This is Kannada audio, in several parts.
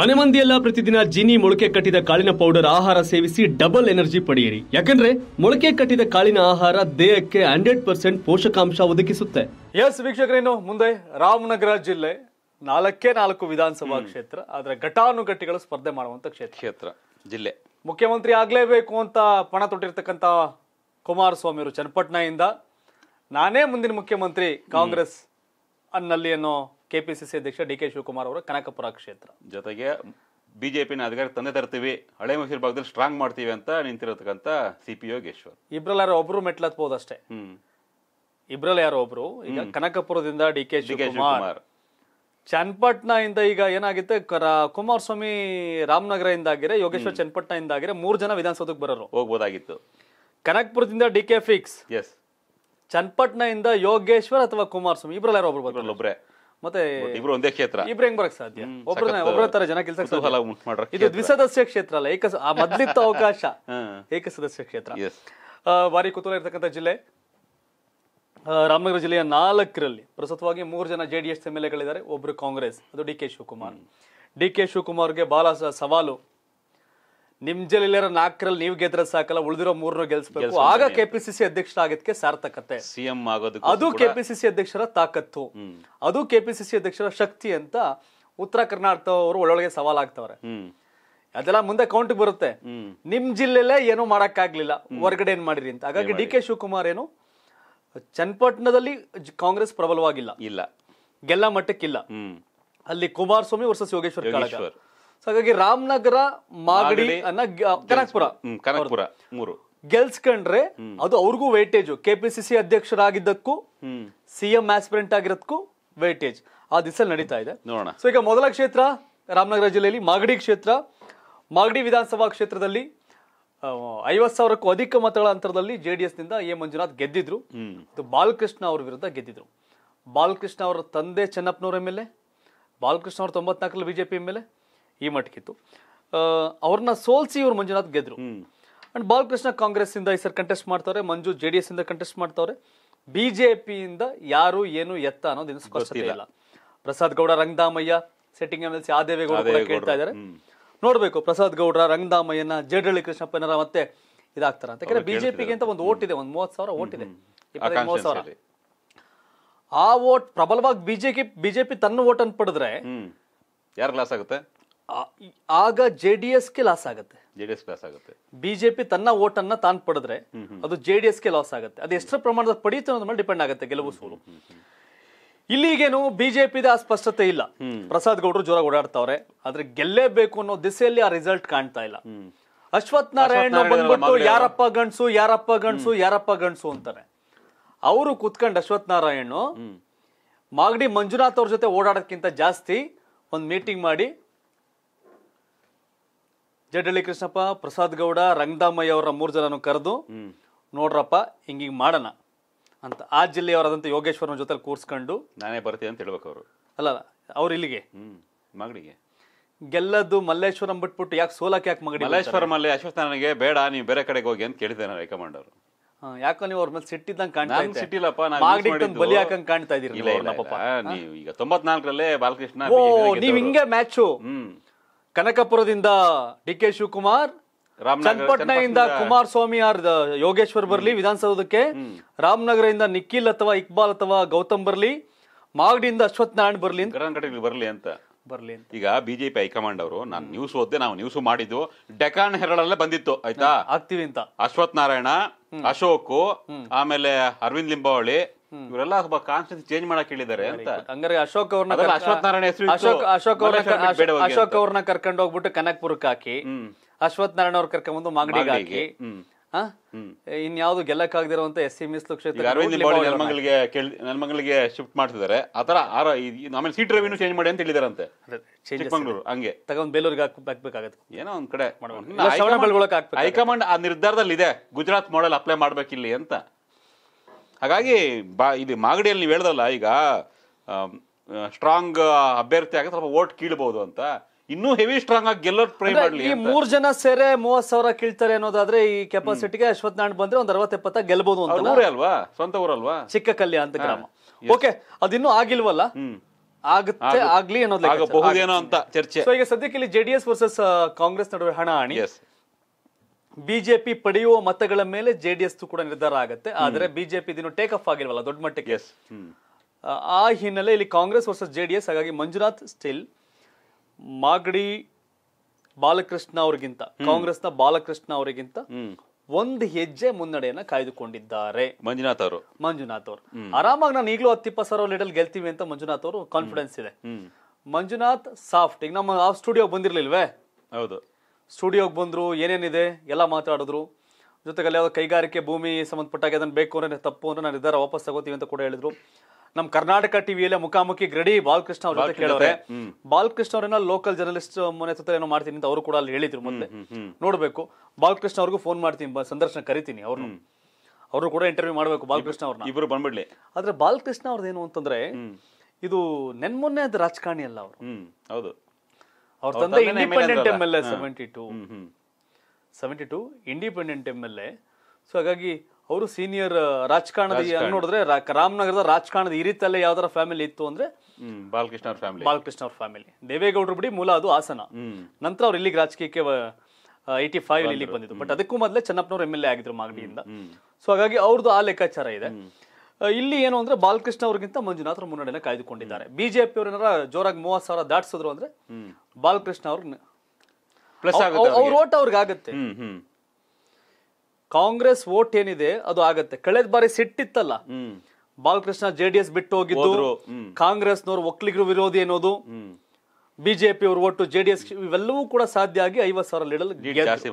ಮನೆ ಮಂದಿಯೆಲ್ಲ ಪ್ರತಿದಿನ ಜಿನಿ ಮೊಳಕೆ ಕಟ್ಟಿದ ಕಾಳಿನ ಪೌಡರ್ ಆಹಾರ ಸೇವಿಸಿ ಡಬಲ್ ಎನರ್ಜಿ ಪಡೆಯಿರಿ ಯಾಕಂದ್ರೆ ಮೊಳಕೆ ಕಟ್ಟಿದ ಕಾಳಿನ ಆಹಾರ ದೇಹಕ್ಕೆ ಹಂಡ್ರೆಡ್ ಪರ್ಸೆಂಟ್ ಪೋಷಕಾಂಶ ಒದಗಿಸುತ್ತೆ ಎಸ್ ವೀಕ್ಷಕರೇನು ಮುಂದೆ ರಾಮನಗರ ಜಿಲ್ಲೆ ನಾಲ್ಕೇ ನಾಲ್ಕು ವಿಧಾನಸಭಾ ಕ್ಷೇತ್ರ ಆದ್ರೆ ಘಟಾನುಘಟಿಗಳು ಸ್ಪರ್ಧೆ ಮಾಡುವಂತ ಕ್ಷೇತ್ರ ಕ್ಷೇತ್ರ ಜಿಲ್ಲೆ ಮುಖ್ಯಮಂತ್ರಿ ಆಗ್ಲೇಬೇಕು ಅಂತ ಪಣ ತೊಟ್ಟಿರ್ತಕ್ಕಂತ ಕುಮಾರಸ್ವಾಮಿ ಅವರು ಚನ್ನಪಟ್ಟಣದಿಂದ ನಾನೇ ಮುಂದಿನ ಮುಖ್ಯಮಂತ್ರಿ ಕಾಂಗ್ರೆಸ್ ಅನ್ನಲ್ಲಿ ಅನ್ನೋ ಕೆಪಿಸಿಸಿ ಅಧ್ಯಕ್ಷ ಡಿ ಕೆ ಶಿವಕುಮಾರ್ ಅವರು ಕನಕಪುರ ಕ್ಷೇತ್ರ ಜೊತೆಗೆ ಬಿಜೆಪಿನ ಅಧಿಕಾರ ತಂದೆ ತರ್ತೀವಿ ಹಳೆ ಮೈಸೂರು ಭಾಗದಲ್ಲಿ ಸ್ಟ್ರಾಂಗ್ ಮಾಡ್ತೀವಿ ಅಂತ ನಿಂತಿರತಕ್ಕಂಥ ಸಿ ಪಿ ಯೋಗೇಶ್ವರ್ ಇಬ್ರಲ್ಲಾರ ಒಬ್ರು ಮೆಟ್ಲತ್ಬಹುದು ಅಷ್ಟೇ ಯಾರೋ ಒಬ್ರು ಈಗ ಕನಕಪುರದಿಂದ ಡಿ ಕೆ ಶಿವಕುಮಾರ್ ಚನ್ನಪಟ್ಟಣ ಇಂದ ಈಗ ಏನಾಗಿತ್ತು ಕುಮಾರಸ್ವಾಮಿ ರಾಮನಗರ ಇಂದಾಗಿರೆ ಯೋಗೇಶ್ವರ್ ಇಂದ ಇಂದಾಗಿರೆ ಮೂರು ಜನ ವಿಧಾನಸೌಧಕ್ಕೆ ಬರೋರು ಹೋಗ್ಬೋದಾಗಿತ್ತು ಕನಕಪುರದಿಂದ ಡಿ ಕೆ ಫಿಕ್ಸ್ ಎಸ್ ಚನ್ನಪಟ್ಣ ಇಂದ ಯೋಗೇಶ್ವರ್ ಅಥವಾ ಕುಮಾರಸ್ವಾಮಿ ಇಬ್ರಲ್ಲಿ ಯಾರೋ ಒಬ್ರು ಬರ್ತಾರೆ. ಮತ್ತೆ ಇಬ್ರು ಒಂದೇ ಕ್ಷೇತ್ರ ಇಬ್ರು ಹೆಂಗ್ ಬರಕ್ ಸಾಧ್ಯ ಒಬ್ರನ್ನ ಒಬ್ರ ತರ ಜನ ಕೆಲಸ ಇದು ದ್ವಿಸದಸ್ಯ ಕ್ಷೇತ್ರ ಅಲ್ಲ ಏಕ ಮೊದ್ಲಿತ್ತ ಅವಕಾಶ ಏಕಸದಸ್ಯ ಕ್ಷೇತ್ರ ಬಾರಿ ಕುತೂಹಲ ಇರ್ತಕ್ಕಂಥ ಜಿಲ್ಲೆ ರಾಮನಗರ ಜಿಲ್ಲೆಯ ನಾಲ್ಕರಲ್ಲಿ ಪ್ರಸ್ತುತವಾಗಿ ಮೂರು ಜನ J D S M L ಎಗಳಿದ್ದಾರೆ ಒಬ್ರು ಕಾಂಗ್ರೆಸ್ ಅದು D K Shivakumar D K ಶಿವಕುಮಾರ್ಗೆ ಬಹಳ ಸವಾಲು ನಿಮ್ ಜಿಲ್ಲೆಲಿರೋ ನಾಲ್ಕರಲ್ಲಿ ನೀವು ಗೆದ್ರೆ ಸಾಕಲ್ಲ ಉಳಿದಿರೋ ಮೂರನ್ನು ಗೆಲ್ಸ್ಬೇಕು ಆಗ ಕೆಪಿಸಿಸಿ ಆಗೋದಕ್ಕೆ ಸಾರ್ಥಕತೆ ಸಿಎಂ ಆಗೋದು ಅದು ಸಿ ಅಧ್ಯಕ್ಷರ ತಾಕತ್ತು ಅದು ಸಿ ಅಧ್ಯಕ್ಷರ ಶಕ್ತಿ ಅಂತ ಉತ್ತರ ಕರ್ನಾಟಕದವರು ಒಳೊಳಗೆ ಸವಾಲಾಗ್ತವ್ರೆ ಅದೆಲ್ಲ ಮುಂದೆ ಕೌಂಟ್ ಬರುತ್ತೆ ನಿಮ್ ಜಿಲ್ಲೆಲ್ಲೇ ಏನೂ ಮಾಡಕ್ಕಾಗ್ಲಿಲ್ಲ ಹೊರಗಡೆ ಏನ್ ಮಾಡಿರಿ ಅಂತ ಹಾಗಾಗಿ ಡಿ ಕೆ ಶಿವಕುಮಾರ್ ಏನು ಚನ್ನಪಟ್ಟಣದಲ್ಲಿ ಕಾಂಗ್ರೆಸ್ ಪ್ರಬಲವಾಗಿಲ್ಲ ಇಲ್ಲ ಗೆಲ್ಲ ಮಟ್ಟಕ್ಕಿಲ್ಲ ಅಲ್ಲಿ ಕುಮಾರಸ್ವಾಮಿ ವರ್ಸಸ್ ಯೋಗೇಶ್ವರ್ ಕಾಳಗ ಹಾಗಾಗಿ ರಾಮನಗರ ಮಾಗಡಿ ಅನ್ನ ಕನಕ್ಪುರ ಕನಕ್ಪುರ ಮೂರು ಗೆಲ್ಸ್ಕೊಂಡ್ರೆ ಅದು ಅವ್ರಿಗೂ ವೇಟೇಜ್ ಕೆಪಿಸಿಸಿ ಅಧ್ಯಕ್ಷರಾಗಿದ್ದಕ್ಕೂ ಎಂ ಆಸ್ಪಿರೆಂಟ್ ಆಗಿರೋದಕ್ಕೂ ವೈಟೇಜ್ ಆ ದಿಸಲ್ಲಿ ನಡೀತಾ ಇದೆ ನೋಡೋಣ ಸೊ ಈಗ ಮೊದಲ ಕ್ಷೇತ್ರ ರಾಮನಗರ ಜಿಲ್ಲೆಯಲ್ಲಿ ಮಾಗಡಿ ಕ್ಷೇತ್ರ ಮಾಗಡಿ ವಿಧಾನಸಭಾ ಕ್ಷೇತ್ರದಲ್ಲಿ ಐವತ್ ಸಾವಿರಕ್ಕೂ ಅಧಿಕ ಮತಗಳ ಅಂತರದಲ್ಲಿ ಜೆ ಡಿ ಎ ಮಂಜುನಾಥ್ ಗೆದ್ದಿದ್ರು ಬಾಲಕೃಷ್ಣ ಅವ್ರ ವಿರುದ್ಧ ಗೆದ್ದಿದ್ರು ಬಾಲಕೃಷ್ಣ ಅವರ ತಂದೆ ಚೆನ್ನಪ್ಪನವ್ರ ಎಮ್ ಎಲ್ ಎ ಬಾಲಕೃಷ್ಣ ಅವರು ತೊಂಬತ್ನಾಲ್ಕರಲ್ಲಿ ಬಿಜೆಪಿ ಎಮ್ ಎಲ್ ಎ ಈ ಮಟ್ಟಕ್ಕಿತ್ತು ಅವ್ರನ್ನ ಸೋಲ್ಸಿ ಇವ್ರು ಮಂಜುನಾಥ್ ಗೆದ್ರು ಅಂಡ್ ಬಾಲಕೃಷ್ಣ ಕಾಂಗ್ರೆಸ್ ಇಂದ ಈ ಸರ್ ಕಂಟೆಸ್ಟ್ ಮಾಡ್ತಾವ್ರೆ ಮಂಜು ಜೆ ಡಿ ಎಸ್ ಇಂದ ಕಂಟೆಸ್ಟ್ ಮಾಡ್ತಾವ್ರೆ ಬಿಜೆಪಿಯಿಂದ ಯಾರು ಏನು ಎತ್ತ ಅನ್ನೋದು ಸ್ಪಷ್ಟ ಇಲ್ಲ Prasad Gowda Rangadhamaiah setting M L C ಆ ದೇವೇಗೌಡ ಕೇಳ್ತಾ ಇದ್ದಾರೆ ನೋಡ್ಬೇಕು ಪ್ರಸಾದ್ ಗೌಡ್ರ ರಂಗದಾಮಯ್ಯನ ಜೇಡಳ್ಳಿ ಕೃಷ್ಣಪ್ಪನರ ಮತ್ತೆ ಇದಾಗ್ತಾರ ಅಂತ ಯಾಕಂದ್ರೆ ಬಿಜೆಪಿಗೆ ಅಂತ ಒಂದು ಓಟ್ ಇದೆ ಒಂದ್ ಮೂವತ್ ಸಾವಿರ ಓಟ್ ಇದೆ ಸಾವಿರ ಆ ಓಟ್ ಪ್ರಬಲವಾಗಿ ಬಿಜೆಪಿ ಬಿಜೆಪಿ ತನ್ನ ಓಟ್ ಅನ್ ಪಡೆದ್ರೆ ಯಾರು ಲಾಸ್ ಆಗುತ್ತೆ ಆಗ ಜೆ ಡಿ ಎಸ್ಗೆ ಲಾಸ್ ಆಗುತ್ತೆ ಜೆಡಿಎಸ್ ಲಾಸ್ ಆಗುತ್ತೆ ಬಿಜೆಪಿ ತನ್ನ ಓಟ್ ಅನ್ನ ತಾನು ಪಡೆದ್ರೆ ಅದು ಜೆ ಡಿ ಎಸ್ಗೆ ಲಾಸ್ ಆಗುತ್ತೆ ಅದು ಎಷ್ಟು ಪ್ರಮಾಣದಲ್ಲಿ ಪಡೆಯುತ್ತೆ ಅನ್ನೋದ್ರ ಮೇಲೆ ಡಿಪೆಂಡ್ ಆಗುತ್ತೆ ಗೆಲುವು ಸೋಲು ಇಲ್ಲಿಗೇನು ಬಿಜೆಪಿದ ಅಸ್ಪಷ್ಟತೆ ಇಲ್ಲ ಪ್ರಸಾದ್ ಗೌಡರು ಜೋರಾಗಿ ಓಡಾಡ್ತಾವ್ರೆ ಆದ್ರೆ ಗೆಲ್ಲೇಬೇಕು ಅನ್ನೋ ದಿಸೆಯಲ್ಲಿ ಆ ರಿಸಲ್ಟ್ ಕಾಣ್ತಾ ಇಲ್ಲ ಅಶ್ವಥ್ ನಾರಾಯಣ ಬಂದ್ಬಿಟ್ಟು ಯಾರಪ್ಪ ಗಂಡ್ಸು ಯಾರಪ್ಪ ಗಂಡ್ಸು ಯಾರಪ್ಪ ಗಂಡ್ಸು ಅಂತಾರೆ ಅವರು ಕುತ್ಕೊಂಡ್ ಅಶ್ವಥ್ ನಾರಾಯಣ ಮಾಗಡಿ ಮಂಜುನಾಥ್ ಅವ್ರ ಜೊತೆ ಓಡಾಡೋದಕ್ಕಿಂತ ಜಾಸ್ತಿ ಒಂದು ಮೀಟಿಂಗ್ ಮಾಡಿ ಜಡ್ಡಳ್ಳಿ ಕೃಷ್ಣಪ್ಪ ಪ್ರಸಾದ್ ಗೌಡ ರಂಗದಾಮಯ್ಯ ಅವರ ಮೂರು ಜನನು ಕರೆದು ನೋಡ್ರಪ್ಪ ಹಿಂಗಿಂಗ್ ಮಾಡೋಣ ಅಂತ ಆ ಜಿಲ್ಲೆಯವರಾದಂತ ಯೋಗೇಶ್ವರನ ಜೊತೆ ಕೂರ್ಸ್ಕೊಂಡು ನಾನೇ ಬರ್ತೀನಿ ಅಂತ ಹೇಳ್ಬೇಕು ಅವರು ಅಲ್ಲ ಅವ್ರು ಇಲ್ಲಿಗೆ ಮಗಳಿಗೆ ಗೆಲ್ಲದ್ದು ಮಲ್ಲೇಶ್ವರಂ ಬಿಟ್ಬಿಟ್ಟು ಯಾಕೆ ಸೋಲಕ್ಕೆ ಯಾಕೆ ಮಗಡಿ ಮಲ್ಲೇಶ್ವರಂ ಅಲ್ಲಿ ಅಶ್ವಥ್ ನನಗೆ ಬೇಡ ನೀವು ಬೇರೆ ಕಡೆಗೆ ಹೋಗಿ ಅಂತ ಕೇಳಿದೆ ನಾನು ಅವರು ಯಾಕೋ ನೀವು ಅವ್ರ ಮೇಲೆ ಸಿಟ್ಟಿದ್ದಂಗೆ ಕಾಣ್ತಾ ಸಿಟ್ಟಿಲ್ಲಪ್ಪ ನಾನು ಬಲಿ ಕಾಣ್ತಾ ನೀವು ಈಗ ತೊಂಬತ್ನಾಲ್ಕರಲ್ಲೇ ಬಾಲಕೃಷ್ಣ ನೀವು ಹಿಂಗೆ ಮ್ಯಾಚು ಕನಕಪುರದಿಂದ ಡಿ ಕೆ ಶಿವಕುಮಾರ್ ಚನ್ನಪಟ್ಟಣದಿಂದ ಸ್ವಾಮಿ ಆರ್ ಯೋಗೇಶ್ವರ್ ಬರ್ಲಿ ವಿಧಾನಸೌಧಕ್ಕೆ ರಾಮನಗರದಿಂದ ನಿಖಿಲ್ ಅಥವಾ ಇಕ್ಬಾಲ್ ಅಥವಾ ಗೌತಮ್ ಬರ್ಲಿ ಮಾಗಡಿಯಿಂದ ಅಶ್ವಥ್ ನಾರಾಯಣ್ ಬರ್ಲಿ ಬರ್ಲಿ ಅಂತ ಬರ್ಲಿ ಈಗ ಬಿಜೆಪಿ ಹೈಕಮಾಂಡ್ ಅವರು ನಾನು ನ್ಯೂಸ್ ಓದ್ದೆ ನಾವು ನ್ಯೂಸ್ ಮಾಡಿದ್ದು ಡೆಕಾನ್ ಹೆರಳಲ್ಲೇ ಬಂದಿತ್ತು ಆಯ್ತಾ ಆಗ್ತೀವಿ ಅಂತ ಅಶ್ವಥ್ ನಾರಾಯಣ ಅಶೋಕ್ ಆಮೇಲೆ ಅರವಿಂದ್ ಲಿಂಬಾವಳಿ ಇವರೆಲ್ಲ ಕಾನ್ಸ್ಟಿಟ್ಯೂನ್ಸಿ ಚೇಂಜ್ ಮಾಡಕ್ ಹೇಳಿದ್ದಾರೆ ಅಂತ ಹಂಗಾರೆ ಅಶೋಕ್ ಅವ್ರನ್ನ ಅಶೋಕ್ ನಾರಾಯಣ ಹೆಸರು ಅಶೋಕ್ ಅಶೋಕ್ ಅವ್ರನ್ನ ಅಶೋಕ್ ಅವ್ರನ್ನ ಕರ್ಕೊಂಡು ಹೋಗ್ಬಿಟ್ಟು ಕನಕ್ಪುರಕ್ಕೆ ಹಾಕಿ ಅಶ್ವಥ್ ನಾರಾಯಣ ಅವ್ರ ಕರ್ಕೊಂಡ್ ಬಂದು ಮಾಗಡಿಗೆ ಹಾಕಿ ಇನ್ಯಾವ್ದು ಅಂತ ಎಸ್ ಸಿ ಮೀಸಲು ಕ್ಷೇತ್ರ ಕೇಳಿ ನಲ್ಮಂಗಲ್ಗೆ ಶಿಫ್ಟ್ ಮಾಡ್ತಿದ್ದಾರೆ ಆತರ ಆರ ಆಮೇಲೆ ಸೀಟ್ ರೆವಿನ್ಯೂ ಚೇಂಜ್ ಮಾಡಿ ಅಂತ ಹೇಳಿದಾರಂತೆ ಚಿಕ್ಕಮಂಗ್ಳೂರು ಹಂಗೆ ತಗೊಂಡ್ ಬೇಲೂರಿಗೆ ಹಾಕ್ಬೇಕಾಗತ್ತೆ ಏನೋ ಒಂದ್ ಕಡೆ ಹೈಕಮಾಂಡ್ ಆ ನಿರ್ಧಾರದಲ್ಲಿ ಇದೆ ಗುಜರಾತ್ ಮಾಡೆಲ್ ಅಪ್ಲೈ ಮಾಡ್ಬೇಕಿಲ್ಲಿ ಅಂತ ಹಾಗಾಗಿ ಬಾ ಇದು ಮಾಗಡಿಯಲ್ಲಿ ನೀವು ಹೇಳ್ದಲ್ಲ ಈಗ ಸ್ಟ್ರಾಂಗ್ ಅಭ್ಯರ್ಥಿ ಆಗಿ ಸ್ವಲ್ಪ ಓಟ್ ಕೀಳ್ಬೋದು ಅಂತ ಇನ್ನೂ ಹೆವಿ ಸ್ಟ್ರಾಂಗ್ ಆಗಿ ಗೆಲ್ಲೋರ್ ಪ್ರೈ ಮಾಡಲಿ ಈ ಮೂರ್ ಜನ ಸೇರೆ ಮೂವತ್ ಸಾವಿರ ಕೀಳ್ತಾರೆ ಅನ್ನೋದಾದ್ರೆ ಈ ಕೆಪಾಸಿಟಿಗೆ ಅಶ್ವತ್ ನಾಡ್ ಬಂದ್ರೆ ಒಂದ್ ಎಪ್ಪತ್ತ ಗೆಲ್ಬಹುದು ಅಂತ ಊರೇ ಅಲ್ವಾ ಸ್ವಂತ ಊರಲ್ವಾ ಚಿಕ್ಕ ಕಲ್ಯ ಅಂತ ಗ್ರಾಮ ಓಕೆ ಅದಿನ್ನೂ ಆಗಿಲ್ವಲ್ಲ ಆಗುತ್ತೆ ಆಗ್ಲಿ ಅನ್ನೋದು ಅಂತ ಚರ್ಚೆ ಈಗ ಸದ್ಯಕ್ಕೆ ಇಲ್ಲಿ ಜೆಡಿಎಸ್ ವರ್ಸಸ್ ಕಾಂಗ್ರೆಸ್ ನಡುವೆ ಹಣ ಹಣಿ ಬಿಜೆಪಿ ಪಡೆಯುವ ಮತಗಳ ಮೇಲೆ ಜೆಡಿಎಸ್ ಕೂಡ ನಿರ್ಧಾರ ಆಗುತ್ತೆ ಆದರೆ ಬಿಜೆಪಿ ಇದನ್ನು ಟೇಕ್ ಅಫ್ ಆಗಿಲ್ವಲ್ಲ ದೊಡ್ಡ ಮಟ್ಟಕ್ಕೆ ಆ ಹಿನ್ನೆಲೆ ಇಲ್ಲಿ ಕಾಂಗ್ರೆಸ್ ವರ್ಸಸ್ ಜೆಡಿಎಸ್ ಹಾಗಾಗಿ ಮಂಜುನಾಥ್ ಸ್ಟಿಲ್ ಮಾಗಡಿ ಬಾಲಕೃಷ್ಣ ಅವರಿಗಿಂತ ಕಾಂಗ್ರೆಸ್ನ ಬಾಲಕೃಷ್ಣ ಅವರಿಗಿಂತ ಒಂದು ಹೆಜ್ಜೆ ಮುನ್ನಡೆಯನ್ನ ಕಾಯ್ದುಕೊಂಡಿದ್ದಾರೆ ಮಂಜುನಾಥ್ ಅವರು ಮಂಜುನಾಥ್ ಅವರು ಆರಾಮಾಗಿ ನಾನು ಈಗಲೂ ಹತ್ತಿಪ್ಪ ಇಪ್ಪತ್ತು ಸಾವಿರ ಲೀಡಲ್ ಗೆಲ್ತೀವಿ ಅಂತ ಮಂಜುನಾಥ್ ಅವರು ಕಾನ್ಫಿಡೆನ್ಸ್ ಇದೆ ಮಂಜುನಾಥ್ ಸಾಫ್ಟ್ ಈಗ ನಮ್ಮ ಸ್ಟುಡಿಯೋ ಬಂದಿರ್ಲಿಲ್ವೇ ಹೌದು ಸ್ಟುಡಿಯೋಗೆ ಬಂದರು ಏನೇನಿದೆ ಎಲ್ಲ ಮಾತಾಡಿದ್ರು ಜೊತೆಗೆ ಅಲ್ಲಿ ಯಾವುದೋ ಕೈಗಾರಿಕೆ ಭೂಮಿ ಸಂಬಂಧಪಟ್ಟಾಗಿ ಅದನ್ನು ಬೇಕು ಅಂದರೆ ತಪ್ಪು ಅಂದರೆ ನಾನು ನಿರ್ಧಾರ ವಾಪಸ್ ತಗೋತೀವಿ ಅಂತ ಕೂಡ ಹೇಳಿದ್ರು ನಮ್ಮ ಕರ್ನಾಟಕ ಟಿವಿಯಲ್ಲೇ ಮುಖಾಮುಖಿ ಗ್ರಡಿ ಬಾಲಕೃಷ್ಣ ಅವ್ರ ಜೊತೆ ಬಾಲಕೃಷ್ಣ ಅವರನ್ನ ಲೋಕಲ್ ಜರ್ನಲಿಸ್ಟ್ ಮನೆ ಸುತ್ತ ಏನೋ ಮಾಡ್ತೀನಿ ಅಂತ ಅವರು ಕೂಡ ಅಲ್ಲಿ ಹೇಳಿದ್ರು ಮತ್ತೆ ನೋಡಬೇಕು ಬಾಲಕೃಷ್ಣ ಅವ್ರಿಗೂ ಫೋನ್ ಮಾಡ್ತೀನಿ ಸಂದರ್ಶನ ಕರಿತೀನಿ ಅವ್ರು ಅವರು ಕೂಡ ಇಂಟರ್ವ್ಯೂ ಮಾಡಬೇಕು ಬಾಲಕೃಷ್ಣ ಅವ್ರನ್ನ ಇಬ್ಬರು ಬಂದ್ಬಿಡ್ಲಿ ಆದ್ರೆ ಬಾಲಕೃಷ್ಣ ಅವ್ರದ್ದು ಏನು ಅಂತಂದ್ರೆ ಇದು ನೆನ್ಮೊನ್ನೆ ಅದು ರಾಜಕಾರಣಿ ಅಲ್ಲ ಅವರು ಹೌದು ಅವ್ರ ತಂದೆ independent M L A seventy two seventy two independent M L A so ಹಾಗಾಗಿ ಅವರು ಸೀನಿಯರ್ ರಾಜಕಾರಣದ ನೋಡಿದ್ರೆ ರಾಮನಗರದ ರಾಜಕಾರಣದ ರೀತಿಯಲ್ಲೇ ಯಾವ್ದಾರ ಫ್ಯಾಮಿಲಿ ಇತ್ತು ಅಂದ್ರೆ ಬಾಲಕೃಷ್ಣ ಅವ್ರ ಫ್ಯಾಮಿಲಿ ಬಾಲಕೃಷ್ಣ ಅವ್ರ ಫ್ಯಾಮಿಲಿ ದೇವೇಗೌಡರು ಬಿಡಿ ಮೂಲ ಅದು ಆಸನ ನಂತರ ಅವ್ರು ಇಲ್ಲಿಗೆ ರಾಜಕೀಯಕ್ಕೆ ಏಯ್ಟಿ ಫೈವ್ ಇಲ್ಲಿ ಬಂದಿದ್ದು ಬಟ್ ಅದಕ್ಕೂ ಮೊದಲೇ ಚೆನ್ನಪ್ಪನವ್ರು ಎಮ್ ಎಲ್ ಎ ಆಗಿದ್ರು ಮಾಗಡಿಯಿಂದ ಸೊ ಹಾಗಾಗಿ ಅವ್ರದ್ದು ಆ ಲೆಕ್ಕಾಚಾರ ಇದೆ ಇಲ್ಲಿ ಏನು ಅಂದ್ರೆ ಬಾಲಕೃಷ್ಣ ಅವರಿಗಿಂತ ಮಂಜುನಾಥ್ ಮುನ್ನಡೆನ ಕಾಯ್ದುಕೊಂಡಿದ್ದಾರೆ ಬಿಜೆಪಿ ಅವ್ರ ಏನಾರ ಜೋರಾಗಿ ಮೂವತ್ ಸಾವಿರ ದಾಟಿಸಿದ್ರು ಅಂದ್ರೆ ಬಾಲಕೃಷ್ಣ ಅವ್ರ ಅವ್ರ ಓಟ್ ಅವ್ರಿಗೆ ಆಗತ್ತೆ ಕಾಂಗ್ರೆಸ್ ಓಟ್ ಏನಿದೆ ಅದು ಆಗತ್ತೆ ಕಳೆದ ಬಾರಿ ಸಿಟ್ಟಿತ್ತಲ್ಲ ಬಾಲಕೃಷ್ಣ ಜೆ ಡಿ ಎಸ್ ಬಿಟ್ಟು ಹೋಗಿದ್ದು ಕಾಂಗ್ರೆಸ್ನವ್ರು ಒಕ್ಕಲಿಗರು ವಿರೋಧಿ ಅನ್ನೋದು ಬಿಜೆಪಿ ಅವ್ರ ಒಟ್ಟು ಜೆಡಿಎಸ್ ಇವೆಲ್ಲವೂ ಕೂಡ ಸಾಧ್ಯ ಆಗಿ ಐವತ್ ಸಾವಿರ ಲೀಡಲ್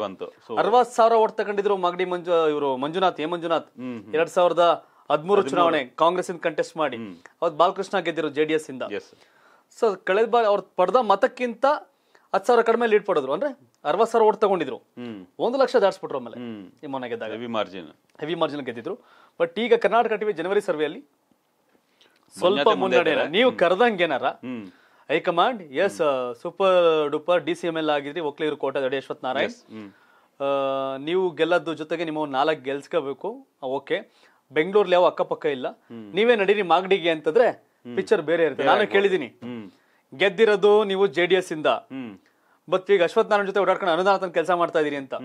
ಬಂತು ಅರವತ್ ಸಾವಿರ ಓಟ್ ತಗೊಂಡಿದ್ರು ಮಗಡಿ ಮಂಜು ಇವರು ಮಂಜುನಾಥ್ ಎ ಮಂಜುನಾಥ್ ಎರಡ್ ಸಾವಿರದ ಹದಿಮೂರು ಚುನಾವಣೆ ಕಾಂಗ್ರೆಸ್ ಇಂದ ಕಂಟೆಸ್ಟ್ ಮಾಡಿ ಅವತ್ತು ಬಾಲಕೃಷ್ಣ ಗೆದ್ದಿರೋ ಜೆ ಡಿ ಎಸ್ ಇಂದ ಸೊ ಕಳೆದ ಬಾರಿ ಅವ್ರು ಪಡೆದ ಮತಕ್ಕಿಂತ ಹತ್ತು ಸಾವಿರ ಕಡಿಮೆ ಲೀಡ್ ಪಡೆದ್ರು ಅಂದ್ರೆ ಅರವತ್ ಸಾವಿರ ಓಟ್ ತಗೊಂಡಿದ್ರು ಒಂದು ಲಕ್ಷ ದಾಟಿಸ್ಬಿಟ್ರು ಆಮೇಲೆ ಈ ಗೆದ್ದಾಗ ಹೆವಿ ಮಾರ್ಜಿನ್ ಹೆವಿ ಮಾರ್ಜಿನ್ ಗೆದ್ದಿದ್ರು ಬಟ್ ಈಗ ಕರ್ನಾಟಕ ಟಿವಿ ಜನವರಿ ಸರ್ವೆಯಲ್ಲಿ ಸ್ವಲ್ಪ ಮುನ್ನಡೆ ನೀವು ಏನಾರ ಹೈಕಮಾಂಡ್ ಎಸ್ super duper D C M L ಆಗಿದ್ರಿ ಒಕ್ಕಲಿಗರು ಕೋಟೆ ದಡಿ ಯಶ್ವತ್ ನಾರಾಯಣ್ uh, ನೀವು ಗೆಲ್ಲದ್ದು ಜೊತೆಗೆ ನಿಮ್ಮ ನಾಲ್ಕು ಗೆಲ್ಸ್ಕೋಬೇಕು ಓಕೆ ಬೆಂಗಳೂರಲ್ಲಿ ಯಾವ ಅಕ್ಕಪಕ್ಕ ಇಲ್ಲ ನೀವೇ ನಡೀರಿ ಮಾಗಡಿಗೆ ಅಂತಂದ್ರೆ ಪಿಕ್ಚರ್ ಬೇರೆ ಇರುತ್ತೆ ನಾನು ಕೇಳಿದೀನಿ ಗೆದ್ದಿರೋದು ನೀವು ಜೆ ಡಿ ಎಸ್ ಇಂದ ಬಟ್ ಈಗ ಅಶ್ವಥ್ ನಾರಾಯಣ ಜೊತೆ ಓಡಾಡ್ಕೊಂಡು ಅನುದಾನ ತಂದು ಕೆಲಸ ಮಾಡ್ತಾ ಇದೀರಿ ಅಂತ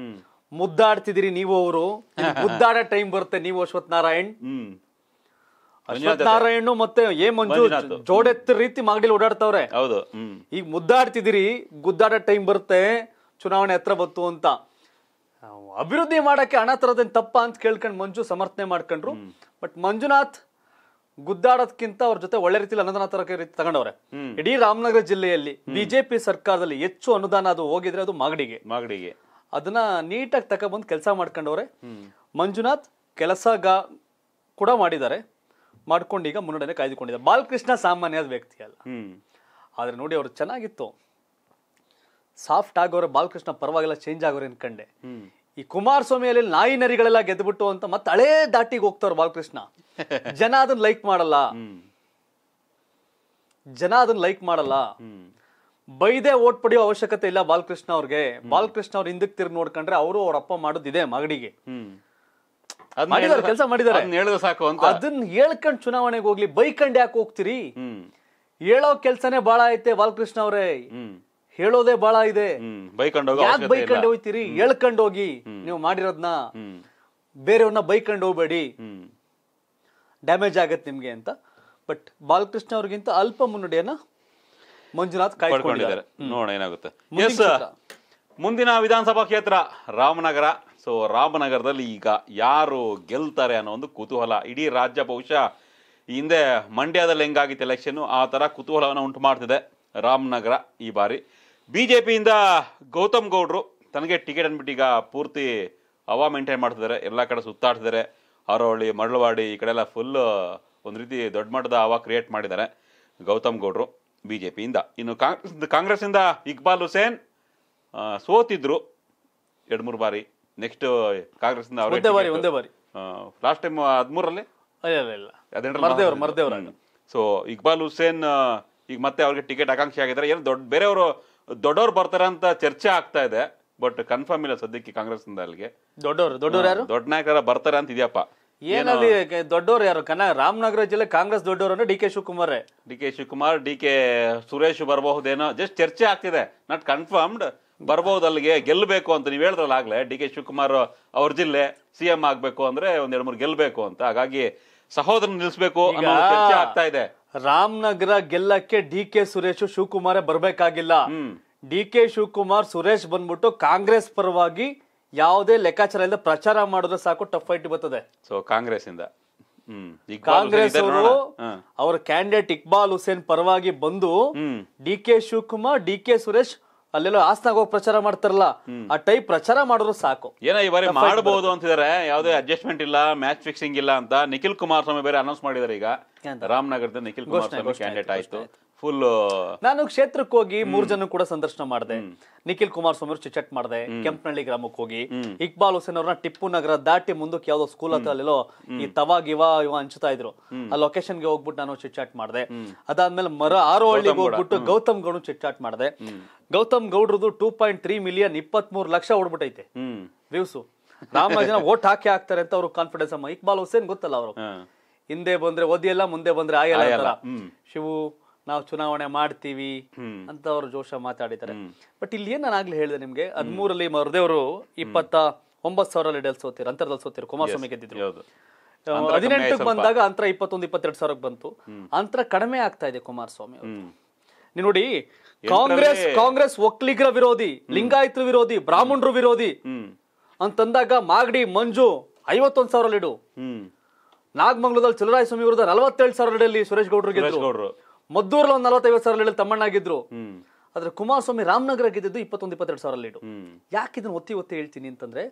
ಮುದ್ದಾಡ್ತಿದ್ದೀರಿ ನೀವು ಅವರು ಮುದ್ದಾಡ ಟೈಮ್ ಬರುತ್ತೆ ನೀವು ಅಶ್ವಥ್ ನಾರಾಯಣ್ ಅಶ್ವಥ್ ನಾರಾಯಣ್ ಮತ್ತೆ ಏ ಮಂಜು ಜೋಡೆತ್ತ ರೀತಿ ಮಾಗಡಿಲಿ ಓಡಾಡ್ತಾವ್ರೆ ಹೌದು ಈಗ ಮುದ್ದಾಡ್ತಿದ್ದೀರಿ ಗುದ್ದಾಡೋ ಟೈಮ್ ಬರುತ್ತೆ ಚುನಾವಣೆ ಹತ್ರ ಬತ್ತು ಅಂತ ಅಭಿವೃದ್ಧಿ ಮಾಡಕ್ಕೆ ಹಣ ತರೋದೇನು ತಪ್ಪ ಅಂತ ಕೇಳ್ಕೊಂಡು ಮಂಜು ಸಮರ್ಥನೆ ಮಾಡ್ಕೊಂಡ್ರು ಬಟ್ ಮಂಜುನಾಥ್ ಗುದ್ದಾಡೋದಕ್ಕಿಂತ ಅವ್ರ ಜೊತೆ ಒಳ್ಳೆ ರೀತಿಲಿ ಅನುದಾನ ತರಕ ರೀತಿ ತಗೊಂಡವ್ರೆ ಇಡೀ ರಾಮನಗರ ಜಿಲ್ಲೆಯಲ್ಲಿ ಬಿಜೆಪಿ ಸರ್ಕಾರದಲ್ಲಿ ಹೆಚ್ಚು ಅನುದಾನ ಅದು ಹೋಗಿದ್ರೆ ಅದು ಮಾಗಡಿಗೆ ಮಾಗಡಿಗೆ ಅದನ್ನ ನೀಟಾಗಿ ತಗೊಬಂದು ಕೆಲಸ ಮಾಡ್ಕೊಂಡವ್ರೆ ಮಂಜುನಾಥ್ ಕೆಲಸಗ ಕೂಡ ಮಾಡಿದ್ದಾರೆ ಮಾಡ್ಕೊಂಡು ಈಗ ಮುನ್ನಡೆನೆ ಕಾಯ್ದುಕೊಂಡಿದ್ದಾರೆ ಬಾಲಕೃಷ್ಣ ಸಾಮಾನ್ಯ ವ್ಯಕ್ತಿ ಅಲ್ಲ ಆದ್ರೆ ನೋಡಿ ಅವ್ರು ಚೆನ್ನಾಗಿತ್ತು ಸಾಫ್ಟ್ ಆಗೋರೆ ಬಾಲಕೃಷ್ಣ ಪರವಾಗಿಲ್ಲ ಚೇಂಜ್ ಆಗೋರು ಅನ್ಕಂಡೆ ಈ ಸ್ವಾಮಿಯಲ್ಲಿ ನಾಯಿ ನರಿಗಳೆಲ್ಲ ಗೆದ್ಬಿಟ್ಟು ಅಂತ ಮತ್ತೆ ಹಳೇ ದಾಟಿಗೆ ಹೋಗ್ತಾರ ಬಾಲಕೃಷ್ಣ ಜನ ಅದನ್ನ ಲೈಕ್ ಮಾಡಲ್ಲ ಜನ ಅದನ್ನ ಲೈಕ್ ಮಾಡಲ್ಲ ಬೈದೆ ಓಟ್ ಪಡೆಯುವ ಅವಶ್ಯಕತೆ ಇಲ್ಲ ಬಾಲಕೃಷ್ಣ ಅವ್ರಿಗೆ ಬಾಲಕೃಷ್ಣ ಅವ್ರ ಹಿಂದಕ್ಕೆ ತಿರ್ಗಿ ನೋಡ್ಕೊಂಡ್ರೆ ಅವರು ಅವ್ರ ಅಪ್ಪ ಮಾಡೋದಿದೆ ಮಗಡಿಗೆ ಮಾಡಿದಾರೆ ಕೆಲಸ ಮಾಡಿದಾರೆ ಸಾಕು ಅಂತ ಅದನ್ನ ಹೇಳ್ಕೊಂಡ್ ಚುನಾವಣೆಗೆ ಹೋಗ್ಲಿ ಬೈಕಂಡ್ ಯಾಕೆ ಹೋಗ್ತೀರಿ ಹೇಳೋ ಕೆಲ್ಸನೇ ಬಾಳ ಐತೆ ಬಾಲಕೃಷ್ಣ ಅವ್ರೆ ಹೇಳೋದೇ ಬಹಳ ಇದೆ ಯಾಕೆ ಬೈಕೊಂಡು ಹೋಗ್ತೀರಿ ಹೇಳ್ಕೊಂಡು ಹೋಗಿ ನೀವು ಮಾಡಿರೋದ್ನ ಬೇರೆಯವ್ರನ್ನ ಬೈಕೊಂಡು ಹೋಗ್ಬೇಡಿ ಡ್ಯಾಮೇಜ್ ಆಗತ್ತೆ ನಿಮ್ಗೆ ಅಂತ ಬಟ್ ಬಾಲಕೃಷ್ಣ ಅವ್ರಿಗಿಂತ ಅಲ್ಪ ಮುನ್ನಡಿಯನ್ನ ಮಂಜುನಾಥ್ ಕಾಯ್ಕೊಂಡಿದ್ದಾರೆ ನೋಡೋಣ ಏನಾಗುತ್ತೆ ಮುಂದಿನ ವಿಧಾನಸಭಾ ಕ್ಷೇತ್ರ ರಾಮನಗರ ಸೊ ರಾಮನಗರದಲ್ಲಿ ಈಗ ಯಾರು ಗೆಲ್ತಾರೆ ಅನ್ನೋ ಒಂದು ಕುತೂಹಲ ಇಡೀ ರಾಜ್ಯ ಬಹುಶಃ ಹಿಂದೆ ಮಂಡ್ಯದಲ್ಲಿ ಹೆಂಗಾಗಿತ್ತು ಎಲೆಕ್ಷನ್ ಆ ಥರ ಕುತೂಹಲವನ್ನು ಉಂಟು ಮಾಡ್ತಿದೆ ರಾಮನಗರ ಈ ಬಾರಿ ಬಿ ಜೆ ಪಿಯಿಂದ ಗೌತಮ್ ಗೌಡ್ರು ತನಗೆ ಟಿಕೆಟ್ ಅಂದ್ಬಿಟ್ಟು ಈಗ ಪೂರ್ತಿ ಹವಾ ಮೇಂಟೈನ್ ಮಾಡ್ತಿದ್ದಾರೆ ಎಲ್ಲ ಕಡೆ ಸುತ್ತಾಡ್ತಿದ್ದಾರೆ ಆರೋಹಳ್ಳಿ ಮರಳವಾಡಿ ಈ ಕಡೆ ಎಲ್ಲ ಫುಲ್ ಒಂದು ರೀತಿ ದೊಡ್ಡ ಮಟ್ಟದ ಹವಾ ಕ್ರಿಯೇಟ್ ಮಾಡಿದ್ದಾರೆ ಗೌತಮ್ ಗೌಡ್ರು ಬಿ ಜೆ ಪಿಯಿಂದ ಇನ್ನು ಕಾಂಗ್ರೆಸ್ ಕಾಂಗ್ರೆಸ್ಸಿಂದ ಇಕ್ಬಾಲ್ ಹುಸೇನ್ ಸೋತಿದ್ರು ಎರಡು ಮೂರು ಬಾರಿ ನೆಕ್ಸ್ಟ್ ಕಾಂಗ್ರೆಸ್ ಒಂದೇ ಬಾರಿ ಲಾಸ್ಟ್ ಟೈಮ್ ಹದಿಮೂರಲ್ಲಿ ಸೊ ಇಕ್ಬಾಲ್ ಹುಸೇನ್ ಈಗ ಮತ್ತೆ ಅವ್ರಿಗೆ ಟಿಕೆಟ್ ಆಕಾಂಕ್ಷಿ ಆಗಿದ್ದಾರೆ ಏನು ದೊಡ್ಡ ಬೇರೆಯವರು ದೊಡ್ಡವ್ರು ಬರ್ತಾರೆ ಅಂತ ಚರ್ಚೆ ಆಗ್ತಾ ಇದೆ ಬಟ್ ಕನ್ಫರ್ಮ್ ಇಲ್ಲ ಸದ್ಯಕ್ಕೆ ಕಾಂಗ್ರೆಸ್ ಅಲ್ಲಿಗೆ ದೊಡ್ಡವರು ದೊಡ್ಡವರು ಯಾರು ದೊಡ್ಡ ನಾಯಕರ ಬರ್ತಾರೆ ಅಂತ ಇದೆಯಪ್ಪ ಏನಲ್ಲಿ ದೊಡ್ಡವರು ಯಾರು ಕನ್ನ ರಾಮನಗರ ಜಿಲ್ಲೆ ಕಾಂಗ್ರೆಸ್ ದೊಡ್ಡವರು ಅಂದ್ರೆ D K Shivakumar D K Shivakumar D K Suresh ಬರಬಹುದೇನೋ ಜಸ್ಟ್ ಚರ್ಚೆ ಆಗ್ತಿದೆ ನಾಟ್ ಕನ್ಫರ್ಮ್ಡ್ ಬರಬಹುದು ಅಲ್ಲಿಗೆ ಗೆಲ್ಲಬೇಕು ಅಂತ ನೀವು ಹೇಳಿದ್ರಲ್ಲ ಆಗ್ಲೇ ಡಿ ಕೆ ಶಿವಕುಮಾರ್ ಅವ್ರ ಜಿಲ್ಲೆ ಸಿ ಎಂ ಆಗಬೇಕು ಅಂದ್ರೆ ಒಂದ್ ಎರಡು ಮೂರು ಗೆಲ್ಲಬೇಕು ಅಂತ ಹಾಗಾಗಿ ಸಹೋದರ ನಿಲ್ಲಿಸಬೇಕು ಅನ್ನೋ ಚರ್ಚೆ ಆಗ್ತಾ ಇದೆ ರಾಮನಗರ ಗೆಲ್ಲಕ್ಕೆ ಡಿ ಕೆ ಸುರೇಶ್ ಶಿವಕುಮಾರ ಬರ್ಬೇಕಾಗಿಲ್ಲ ಡಿ ಕೆ ಶಿವಕುಮಾರ್ ಸುರೇಶ್ ಬಂದ್ಬಿಟ್ಟು ಕಾಂಗ್ರೆಸ್ ಪರವಾಗಿ ಯಾವುದೇ ಲೆಕ್ಕಾಚಾರ ಇಲ್ಲದೆ ಪ್ರಚಾರ ಮಾಡಿದ್ರೆ ಸಾಕು ಟಫ್ ಫೈಟ್ ಬರ್ತದೆ ಸೊ ಕಾಂಗ್ರೆಸ್ ಇಂದ ಕಾಂಗ್ರೆಸ್ ಅವರು ಅವರ ಕ್ಯಾಂಡಿಡೇಟ್ ಇಕ್ಬಾಲ್ ಹುಸೇನ್ ಪರವಾಗಿ ಬಂದು D K Shivakumar D K Suresh ಅಲ್ಲೆಲ್ಲ ಆಸ್ನಾಗ ಹೋಗಿ ಪ್ರಚಾರ ಮಾಡ್ತಾರಲ್ಲ ಆ ಟೈಪ್ ಪ್ರಚಾರ ಮಾಡಿದ್ರು ಸಾಕು ಏನೋ ಈ ಬಾರಿ ಮಾಡಬಹುದು ಅಂತಿದ್ದಾರೆ ಯಾವುದೇ ಅಡ್ಜಸ್ಟ್ಮೆಂಟ್ ಇಲ್ಲ ಮ್ಯಾಚ್ ಫಿಕ್ಸಿಂಗ್ ಇಲ್ಲ ಅಂತ ನಿಖಿಲ್ ಸ್ವಾಮಿ ಬೇರೆ ಅನೌನ್ಸ್ ಮಾಡಿದ್ದಾರೆ ಈಗ ರಾಮನಗರದ ನಿಖಿಲ್ ಕುಮಾರಸ್ವಾಮಿ ಕ್ಯಾಂಡಿಡೇಟ್ ಆಯ್ತು ಫುಲ್ ನಾನು ಕ್ಷೇತ್ರಕ್ಕೆ ಹೋಗಿ ಮೂರ್ ಜನ ಕೂಡ ಸಂದರ್ಶನ ಮಾಡಿದೆ ನಿಖಿಲ್ ಕುಮಾರ್ ಸ್ವಾಮಿ ಚಿಚಟ್ ಮಾಡಿದೆ ಕೆಂಪನಹಳ್ಳಿ ಗ್ರಾಮಕ್ಕೆ ಹೋಗಿ ಇಕ್ಬಾಲ್ ಹುಸೇನ್ ಅವ್ರನ್ನ ಟಿಪ್ಪು ನಗರ ದಾಟಿ ಮುಂದಕ್ಕೆ ಯಾವ್ದೋ ಸ್ಕೂಲ್ ಹತ್ರ ಅಲ್ಲೆಲ್ಲೋ ಈ ತವಾಗ್ ಇವ ಇವ ಹಂಚ್ತಾ ಇದ್ರು ಆ ಲೊಕೇಶನ್ ಗೆ ಹೋಗ್ಬಿಟ್ಟು ನಾನು ಚಿಟ್ಚಾಟ್ ಮಾಡಿದೆ ಅದಾದ್ಮೇಲೆ ಮರ ಆರು ಹಳ್ಳಿಗೆ ಹೋಗ್ಬಿಟ್ಟು ಗೌತಮ್ ಗೌಡ ಚಿಚಾಟ್ ಮಾಡಿದೆ ಗೌತಮ್ ಗೌಡ್ರದ್ದು ಟೂ ಪಾಯಿಂಟ್ ತ್ರೀ ಮಿಲಿಯನ್ ಇಪ್ಪತ್ ಮೂರು ಲಕ್ಷ ಓಡ್ಬಿಟ್ಟೈತೆ ರಾಮ ಜನ ಓಟ್ ಹಾಕಿ ಹಾಕ್ತಾರೆ ಅಂತ ಅವ್ರು ಕಾನ್ಫಿಡೆನ್ಸ್ ಅಮ್ಮ ಇಕ್ಬಾಲ್ ಹುಸೇನ್ ಗೊತ್ತಲ್ಲ ಅವರು ಹಿಂದೆ ಬಂದ್ರೆ ಓದಿಯಲ್ಲ ಮುಂದೆ ಬಂದ್ರೆ ಆಯಲ್ಲ ಶಿವು ನಾವು ಚುನಾವಣೆ ಮಾಡ್ತೀವಿ ಅಂತ ಅವರು ಜೋಶ ಮಾತಾಡಿದ್ದಾರೆ ಬಟ್ ಇಲ್ಲಿ ಏನ್ ನಾನು ಆಗ್ಲೇ ಹೇಳಿದೆ ನಿಮ್ಗೆ ಹದ್ಮೂರಲ್ಲಿ ಮರದೇವರು ಇಪ್ಪತ್ತ ಒಂಬತ್ತು ಸಾವಿರ ಲೀಡಲ್ ಸೋತಿರ್ ಅಂತರದಲ್ಲಿ ಸೋತಿರು ಕುಮಾರಸ್ವಾಮಿ ಗೆದ್ದಿದ್ರು ಹದಿನೆಂಟಕ್ಕೆ ಬಂದಾಗ ಅಂತರ ಇಪ್ಪತ್ತೊಂದು ಇಪ್ಪತ್ತೆರಡು ಸಾವಿರಕ್ಕೆ ಬಂತು ಅಂತರ ಕಡಿಮೆ ಆಗ್ತಾ ಇದೆ ಕುಮಾರಸ್ವಾಮಿ ನೀವು ನೋಡಿ ಕಾಂಗ್ರೆಸ್ ಕಾಂಗ್ರೆಸ್ ಒಕ್ಕಲಿಗರ ವಿರೋಧಿ ಲಿಂಗಾಯತರ ವಿರೋಧಿ ಬ್ರಾಹ್ಮಣರು ವಿರೋಧಿ ಅಂತಂದಾಗ ಮಾಗಡಿ ಮಂಜು ಐವತ್ತೊಂದು ಸಾವಿರ ಲೀಡು ನಾಗಮಂಗ್ಲದಲ್ಲಿ ಚಲರಾಯಸ್ವಾಮಿ ಸ್ವಾಮಿ ವಿರುದ್ಧ ನಲವತ್ತೇಳು ಸಾವಿರ ಲೀಡಲ್ಲಿ ಸುರೇಶ್ ಗೌಡರು ಗೆದ್ದು ಮದ್ದೂರಲ್ಲಿ ಒಂದ್ ನಲವತ್ತೈವತ್ ಸಾವಿರ ಲೀಡ್ ತಮ್ಮಣ್ಣಾಗಿದ್ರು ಆದ್ರೆ ಕುಮಾರಸ್ವಾಮಿ ರಾಮನಗರ ಗೆದ್ದಿದ್ದು ಇಪ್ಪತ್ತೊಂದು ಇಪ್ಪತ್ತೆರಡು ಸಾವಿರ ಲೀಡು ಯಾಕೆ ಒತ್ತಿ ಒತ್ತಿ ಹೇಳ್ತೀನಿ ಅಂತಂದ್ರೆ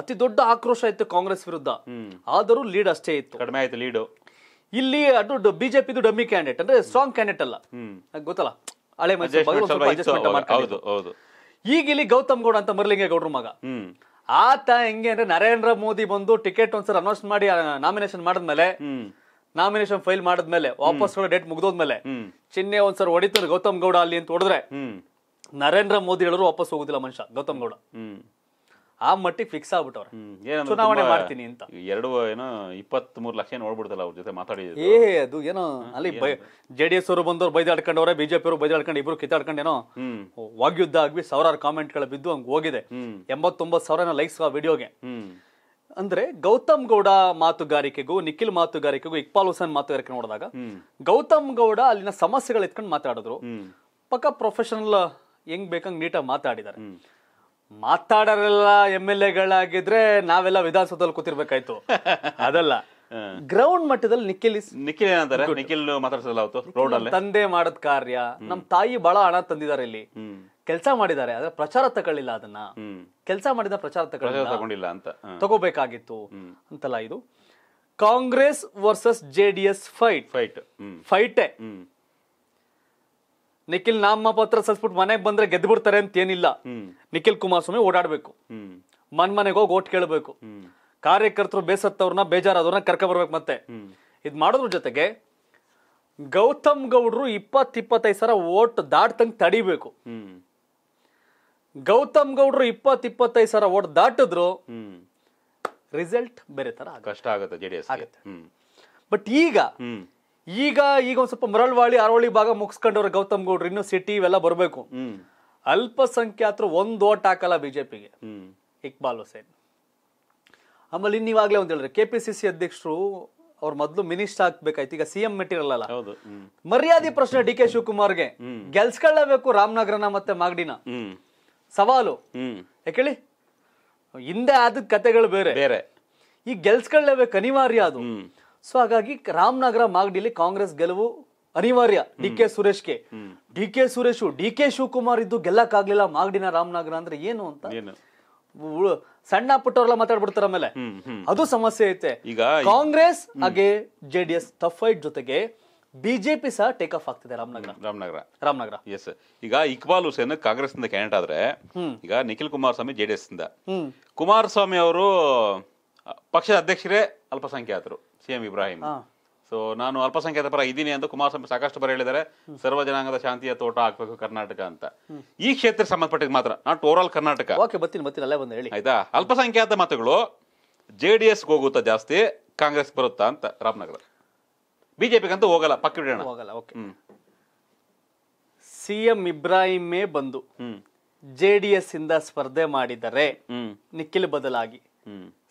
ಅತಿ ದೊಡ್ಡ ಆಕ್ರೋಶ ಇತ್ತು ಕಾಂಗ್ರೆಸ್ ವಿರುದ್ಧ ಆದರೂ ಲೀಡ್ ಅಷ್ಟೇ ಇತ್ತು ಕಡಿಮೆ ಆಯ್ತು ಲೀಡ್ ಇಲ್ಲಿ ಅದು ಬಿಜೆಪಿದು ಡಮ್ಮಿ ಕ್ಯಾಂಡಿಡೇಟ್ ಅಂದ್ರೆ ಸ್ಟ್ರಾಂಗ್ ಕ್ಯಾಂಡಿಡೇಟ್ ಅಲ್ಲ ಗೊತ್ತಲ್ಲ ಹಳೆ ಹೌದು ಈಗ ಇಲ್ಲಿ ಗೌತಮ್ ಗೌಡ ಅಂತ ಮರಲಿಂಗೇಗೌಡರ ಮಗ ಆತ ಹೆಂಗೆ ಅಂದ್ರೆ ನರೇಂದ್ರ ಮೋದಿ ಬಂದು ಟಿಕೆಟ್ ಒಂದ್ಸಲ ಅನೌನ್ಸ್ ಮಾಡಿ ನಾಮಿನೇಷನ್ ಮಾಡಿದ್ಮೇಲೆ ನಾಮಿನೇಷನ್ ಫೈಲ್ ಮಾಡಿದ್ಮೇಲೆ ವಾಪಸ್ ಡೇಟ್ ಮುಗಿದೋದ್ಮೇಲೆ ಚಿಹ್ನೆ ಒಂದ್ಸರಿ ಹೊಡಿತಾರೆ ಗೌತಮ್ ಗೌಡ ಅಲ್ಲಿ ಅಂತ ಹೊಡೆದ್ರೆ ನರೇಂದ್ರ ಮೋದಿ ಹೇಳಿದ್ರು ವಾಪಸ್ ಹೋಗುದಿಲ್ಲ ಮನುಷ್ಯ ಗೌತಮ್ ಗೌಡ ಆ ಮಟ್ಟಿಗೆ ಫಿಕ್ಸ್ ಆಗ್ಬಿಟ್ಟವ್ರೆ ಚುನಾವಣೆ ಮಾಡ್ತೀನಿ ಅಂತ ಎರಡು ಏನೋ ಇಪ್ಪತ್ತ್ ಮೂರು ಲಕ್ಷ ಅವ್ರ ಜೊತೆ ಮಾತಾಡಿ ಏ ಅದು ಏನೋ ಅಲ್ಲಿ ಜೆ ಡಿ ಎಸ್ ಅವರು ಬಂದವ್ರು ಬೈದಾಡ್ಕೊಂಡವ್ರೆ ಬಿಜೆಪಿ ಅವರು ಬೈದಾಡ್ಕೊಂಡು ಇಬ್ರು ಕಿತ್ತಾಡ್ಕೊಂಡೇನೋ ವಾಗ್ಯುದ್ಧ ಆಗ್ಬಿ ಸಾವಿರಾರು ಗಳ ಬಿದ್ದು ಹಂಗೆ ಹೋಗಿದೆ ಎಂಬತ್ತೊಂಬತ್ತು ಸಾವಿರ ಲೈಕ್ಸ್ ಆ ವಿಡಿಯೋಗೆ ಅಂದ್ರೆ ಗೌತಮ್ ಗೌಡ ಮಾತುಗಾರಿಕೆಗೂ ನಿಖಿಲ್ ಮಾತುಗಾರಿಕೆಗೂ ಇಕ್ಪಾಲ್ ಹುಸೇನ್ ಮಾತುಗಾರಿಕೆ ನೋಡಿದಾಗ ಗೌತಮ್ ಗೌಡ ಅಲ್ಲಿನ ಸಮಸ್ಯೆಗಳು ಎತ್ಕೊಂಡು ಮಾತಾಡಿದ್ರು ಪಕ್ಕ ಪ್ರೊಫೆಷನಲ್ ಹೆಂಗ್ ಬೇಕಂಗ್ ನೀಟಾಗಿ ಮಾತಾಡಿದ್ದಾರೆ ಮಾತಾಡೋರೆಲ್ಲ ಎಮ್ ಎಲ್ ಎಗಳಾಗಿದ್ರೆ ನಾವೆಲ್ಲ ವಿಧಾನಸೌಧದಲ್ಲಿ ಕೂತಿರ್ಬೇಕಾಯ್ತು ಅದಲ್ಲ ಗ್ರೌಂಡ್ ಮಟ್ಟದಲ್ಲಿ ನಿಖಿಲ್ ನಿಖಿಲ್ ಏನಂತಾರೆ ನಿಖಿಲ್ ಮಾತಾಡ್ಸಲ್ಲ ತಂದೆ ಮಾಡದ್ ಕಾರ್ಯ ನಮ್ ತಾಯಿ ಬಹಳ ಹಣ ತಂದಿದ್ದಾರೆ ಇಲ್ಲಿ ಕೆಲಸ ಮಾಡಿದ್ದಾರೆ ಆದ್ರೆ ಪ್ರಚಾರ ತಗೊಳ್ಳಿಲ್ಲ ಅದನ್ನ ಕೆಲಸ ಮಾಡಿದ ಪ್ರಚಾರ ತಗೊಳ್ಳಿಲ್ಲ ಅಂತ ತಗೋಬೇಕಾಗಿತ್ತು ಅಂತಲ್ಲ ಇದು Congress versus J D S fight fight ಫೈಟೇ ನಿಖಿಲ್ ನಾಮಪತ್ರ ಸಲ್ಸ್ಬಿಟ್ಟು ಮನೆಗ್ ಬಂದ್ರೆ ಗೆದ್ದು ಬಿಡ್ತಾರೆ ಅಂತ ಏನಿಲ್ಲ ನಿಖಿಲ್ ಕುಮಾರಸ್ವಾಮಿ ಓಡಾಡ್ಬೇಕು ಮನ್ ಮನೆಗೆ ಹೋಗಿ ಓಟ್ ಕೇಳಬೇಕು ಕಾರ್ಯಕರ್ತರು ಬೇಸತ್ತವ್ರನ್ನ ಬೇಜಾರಾದವ್ರನ್ನ ಕರ್ಕ ಬರ್ಬೇಕು ಮತ್ತೆ ಇದ್ ಮಾಡೋದ್ರ ಜೊತೆಗೆ ಗೌತಮ್ ಗೌಡ್ರು ಇಪ್ಪತ್ತಿಪ್ಪತ್ತೈದು ಸಾವಿರ ಓಟ್ ದಾಟ್ತಂಗ್ ತಡಿಬೇಕು ಗೌತಮ್ ಗೌಡ್ರು ಇಪ್ಪತ್ ಇಪ್ಪತ್ತೈದು ಸಾವಿರ ಓಟ್ ದಾಟಿದ್ರು ರಿಸಲ್ಟ್ ಬೇರೆ ತರ ಕಷ್ಟ ಆಗುತ್ತೆ ಜೆಡಿಎಸ್ ಆಗುತ್ತೆ ಬಟ್ ಈಗ ಈಗ ಈಗ ಒಂದ್ ಸ್ವಲ್ಪ ಮರಳವಾಳಿ ಅರವಳಿ ಭಾಗ ಮುಗಿಸ್ಕೊಂಡವ್ರು ಗೌತಮ್ ಗೌಡ್ರು ಇನ್ನು ಸಿಟಿ ಇವೆಲ್ಲ ಬರಬೇಕು ಅಲ್ಪಸಂಖ್ಯಾತರು ಒಂದ್ ಓಟ್ ಹಾಕಲ್ಲ ಬಿಜೆಪಿಗೆ ಇಕ್ಬಾಲ್ ಹುಸೇನ್ ಆಮೇಲೆ ಇನ್ ಇವಾಗ್ಲೇ ಒಂದ್ ಹೇಳಿದ್ರೆ ಕೆ ಪಿ ಸಿ ಸಿ ಅಧ್ಯಕ್ಷರು ಅವ್ರ ಮೊದಲು ಮಿನಿಸ್ಟರ್ ಹಾಕ್ಬೇಕಾಯ್ತು ಈಗ ಸಿಎಂ ಮೆಟೀರಿಯಲ್ ಅಲ್ಲ ಮರ್ಯಾದೆ ಪ್ರಶ್ನೆ ಡಿ ಕೆ ಶಿವಕುಮಾರ್ಗೆ ಗೆಲ್ಸ್ಕೊಳ್ಳೇಬೇಕು ರಾಮನಗರನ ಮತ್ತೆ ಮಾಗಡಿನ ಸವಾಲು ಯಾಕೇಳಿ ಹಿಂದೆ ಆದ ಕತೆಗಳು ಬೇರೆ ಬೇರೆ ಈ ಗೆಲ್ಸ್ಕೊಳ್ಳೇಬೇಕು ಅನಿವಾರ್ಯ ಅದು ಸೊ ಹಾಗಾಗಿ ರಾಮನಗರ ಮಾಗಡಿಲಿ ಕಾಂಗ್ರೆಸ್ ಗೆಲುವು ಅನಿವಾರ್ಯ ಡಿ ಕೆ ಸುರೇಶ್ಗೆ D K Suresh D K Shivakumar ಇದ್ದು ಗೆಲ್ಲಕ್ಕಾಗ್ಲಿಲ್ಲ ಮಾಗಡಿನ ರಾಮನಗರ ಅಂದ್ರೆ ಏನು ಅಂತ ಸಣ್ಣ ಪುಟ್ಟವರೆಲ್ಲ ಮಾತಾಡ್ಬಿಡ್ತಾರ ಆಮೇಲೆ ಅದು ಸಮಸ್ಯೆ ಐತೆ ಈಗ ಕಾಂಗ್ರೆಸ್ ಹಾಗೆ ಜೆಡಿಎಸ್ ಟಫ್ ಫೈಟ್ ಜೊತೆಗೆ ಬಿಜೆಪಿ ಸಹ ಟೇಕ್ ಆಫ್ ಆಗ್ತಿದೆ ರಾಮನಗರ ರಾಮನಗರ ರಾಮನಗರ ಎಸ್ ಈಗ ಇಕ್ಬಾಲ್ ಹುಸೇನ್ ಕಾಂಗ್ರೆಸ್ ಇಂದ ಕ್ಯಾಂಡಿಡೇಟ್ ಆದ್ರೆ ಈಗ ನಿಖಿಲ್ ಕುಮಾರಸ್ವಾಮಿ ಜೆಡಿಎಸ್ ಇಂದ ಕುಮಾರಸ್ವಾಮಿ ಅವರು ಪಕ್ಷದ ಅಧ್ಯಕ್ಷರೇ ಅಲ್ಪಸಂಖ್ಯಾತರು ಸಿಎಂ ಇಬ್ರಾಹಿಂ ಸೊ ನಾನು ಅಲ್ಪಸಂಖ್ಯಾತ ಪರ ಇದ್ದೀನಿ ಅಂತ ಕುಮಾರಸ್ವಾಮಿ ಸಾಕಷ್ಟು ಬರ ಹೇಳಿದ್ದಾರೆ ಸರ್ವ ಜನಾಂಗದ ಶಾಂತಿಯ ತೋಟ ಹಾಕ್ಬೇಕು ಕರ್ನಾಟಕ ಅಂತ ಈ ಕ್ಷೇತ್ರ ಸಂಬಂಧಪಟ್ಟಿದ್ದು ಮಾತ್ರ ನಾಟ್ ಓವರ್ ಆಲ್ ಕರ್ನಾಟಕ ಹೇಳಿ ಆಯ್ತಾ ಅಲ್ಪಸಂಖ್ಯಾತ ಮತಗಳು ಜೆ ಡಿ ಎಸ್ ಹೋಗುತ್ತಾ ಜಾಸ್ತಿ ಕಾಂಗ್ರೆಸ್ ಬರುತ್ತಾ ಅಂತ ರಾಮನಗರ ಬಿಜೆಪಿಗಂತೂ ಹೋಗಲ್ಲ ಪಕ್ಕ ಬಿಡೋಣ ಹೋಗಲ್ಲ ಓಕೆ ಸಿ ಎಂ ಇಬ್ರಾಹಿಮೇ ಬಂದು ಜೆ ಡಿ ಎಸ್ ಇಂದ ಸ್ಪರ್ಧೆ ಮಾಡಿದರೆ ನಿಖಿಲ್ ಬದಲಾಗಿ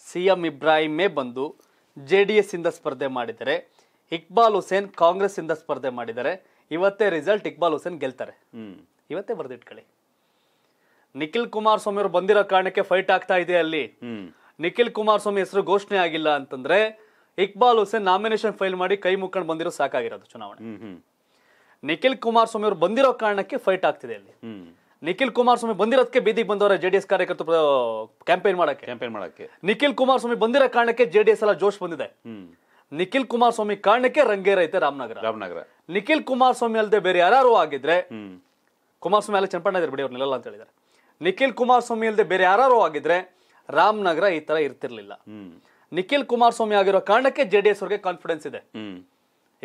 ಸಿ ಎಂ ಇಬ್ರಾಹಿಮೇ ಬಂದು ಜೆ ಡಿ ಎಸ್ ಇಂದ ಸ್ಪರ್ಧೆ ಮಾಡಿದರೆ ಇಕ್ಬಾಲ್ ಹುಸೇನ್ ಕಾಂಗ್ರೆಸ್ ಇಂದ ಸ್ಪರ್ಧೆ ಮಾಡಿದರೆ ಇವತ್ತೇ ರಿಸಲ್ಟ್ ಇಕ್ಬಾಲ್ ಹುಸೇನ್ ಗೆಲ್ತಾರೆ ಇವತ್ತೇ ಬರೆದಿಟ್ಕೊಳ್ಳಿ ನಿಖಿಲ್ ಕುಮಾರಸ್ವಾಮಿ ಅವರು ಬಂದಿರೋ ಕಾರಣಕ್ಕೆ ಫೈಟ್ ಆಗ್ತಾ ಇದೆ ಅಲ್ಲಿ ನಿಖಿಲ್ ಕುಮಾರಸ್ವಾಮಿ ಹೆಸರು ಘೋಷಣೆ ಆಗಿಲ್ಲ ಅಂತಂದ್ರೆ ಇಕ್ಬಾಲ್ ಹುಸೇನ್ ನಾಮಿನೇಷನ್ ಫೈಲ್ ಮಾಡಿ ಕೈ ಮುಕ್ಕೊಂಡು ಬಂದಿರೋ ಸಾಕಾಗಿರೋದು ಚುನಾವಣೆ ನಿಖಿಲ್ ಕುಮಾರಸ್ವಾಮಿ ಅವರು ಬಂದಿರೋ ಕಾರಣಕ್ಕೆ ಫೈಟ್ ಆಗ್ತಿದೆ ಇಲ್ಲಿ ನಿಖಿಲ್ ಕುಮಾರಸ್ವಾಮಿ ಬಂದಿರೋದಕ್ಕೆ ಬೀದಿಗೆ ಬಂದವರ ಜೆಡಿಎಸ್ ಕಾರ್ಯಕರ್ತರು ಕ್ಯಾಂಪೇನ್ ಮಾಡಕ್ಕೆ ಕ್ಯಾಂಪೇನ್ ಮಾಡಕ್ಕೆ ನಿಖಿಲ್ ಕುಮಾರಸ್ವಾಮಿ ಬಂದಿರೋ ಕಾರಣಕ್ಕೆ ಜೆಡಿಎಸ್ ಎಲ್ಲ ಜೋಶ್ ಬಂದಿದೆ ನಿಖಿಲ್ ಕುಮಾರಸ್ವಾಮಿ ಕಾರಣಕ್ಕೆ ರಂಗೇರ ಐತೆ ರಾಮನಗರ ರಾಮನಗರ ನಿಖಿಲ್ ಕುಮಾರಸ್ವಾಮಿ ಅಲ್ಲದೆ ಬೇರೆ ಯಾರು ಆಗಿದ್ರೆ ಕುಮಾರಸ್ವಾಮಿ ಎಲ್ಲ ಚೆನ್ನಪಣ್ಣ ಇದ್ದಾರೆ ಬಿಡಿ ಅವ್ರನ್ನೆಲ್ಲ ಅಂತ ಹೇಳಿದ್ದಾರೆ ನಿಖಿಲ್ ಕುಮಾರಸ್ವಾಮಿ ಅಲ್ಲದೆ ಬೇರೆ ಯಾರು ಆಗಿದ್ರೆ ರಾಮನಗರ ಈ ತರ ಇರ್ತಿರ್ಲಿಲ್ಲ ನಿಖಿಲ್ ಕುಮಾರಸ್ವಾಮಿ ಆಗಿರೋ ಕಾರಣಕ್ಕೆ ಜೆ ಡಿ ಎಸ್ ಅವ್ರಿಗೆ ಕಾನ್ಫಿಡೆನ್ಸ್ ಇದೆ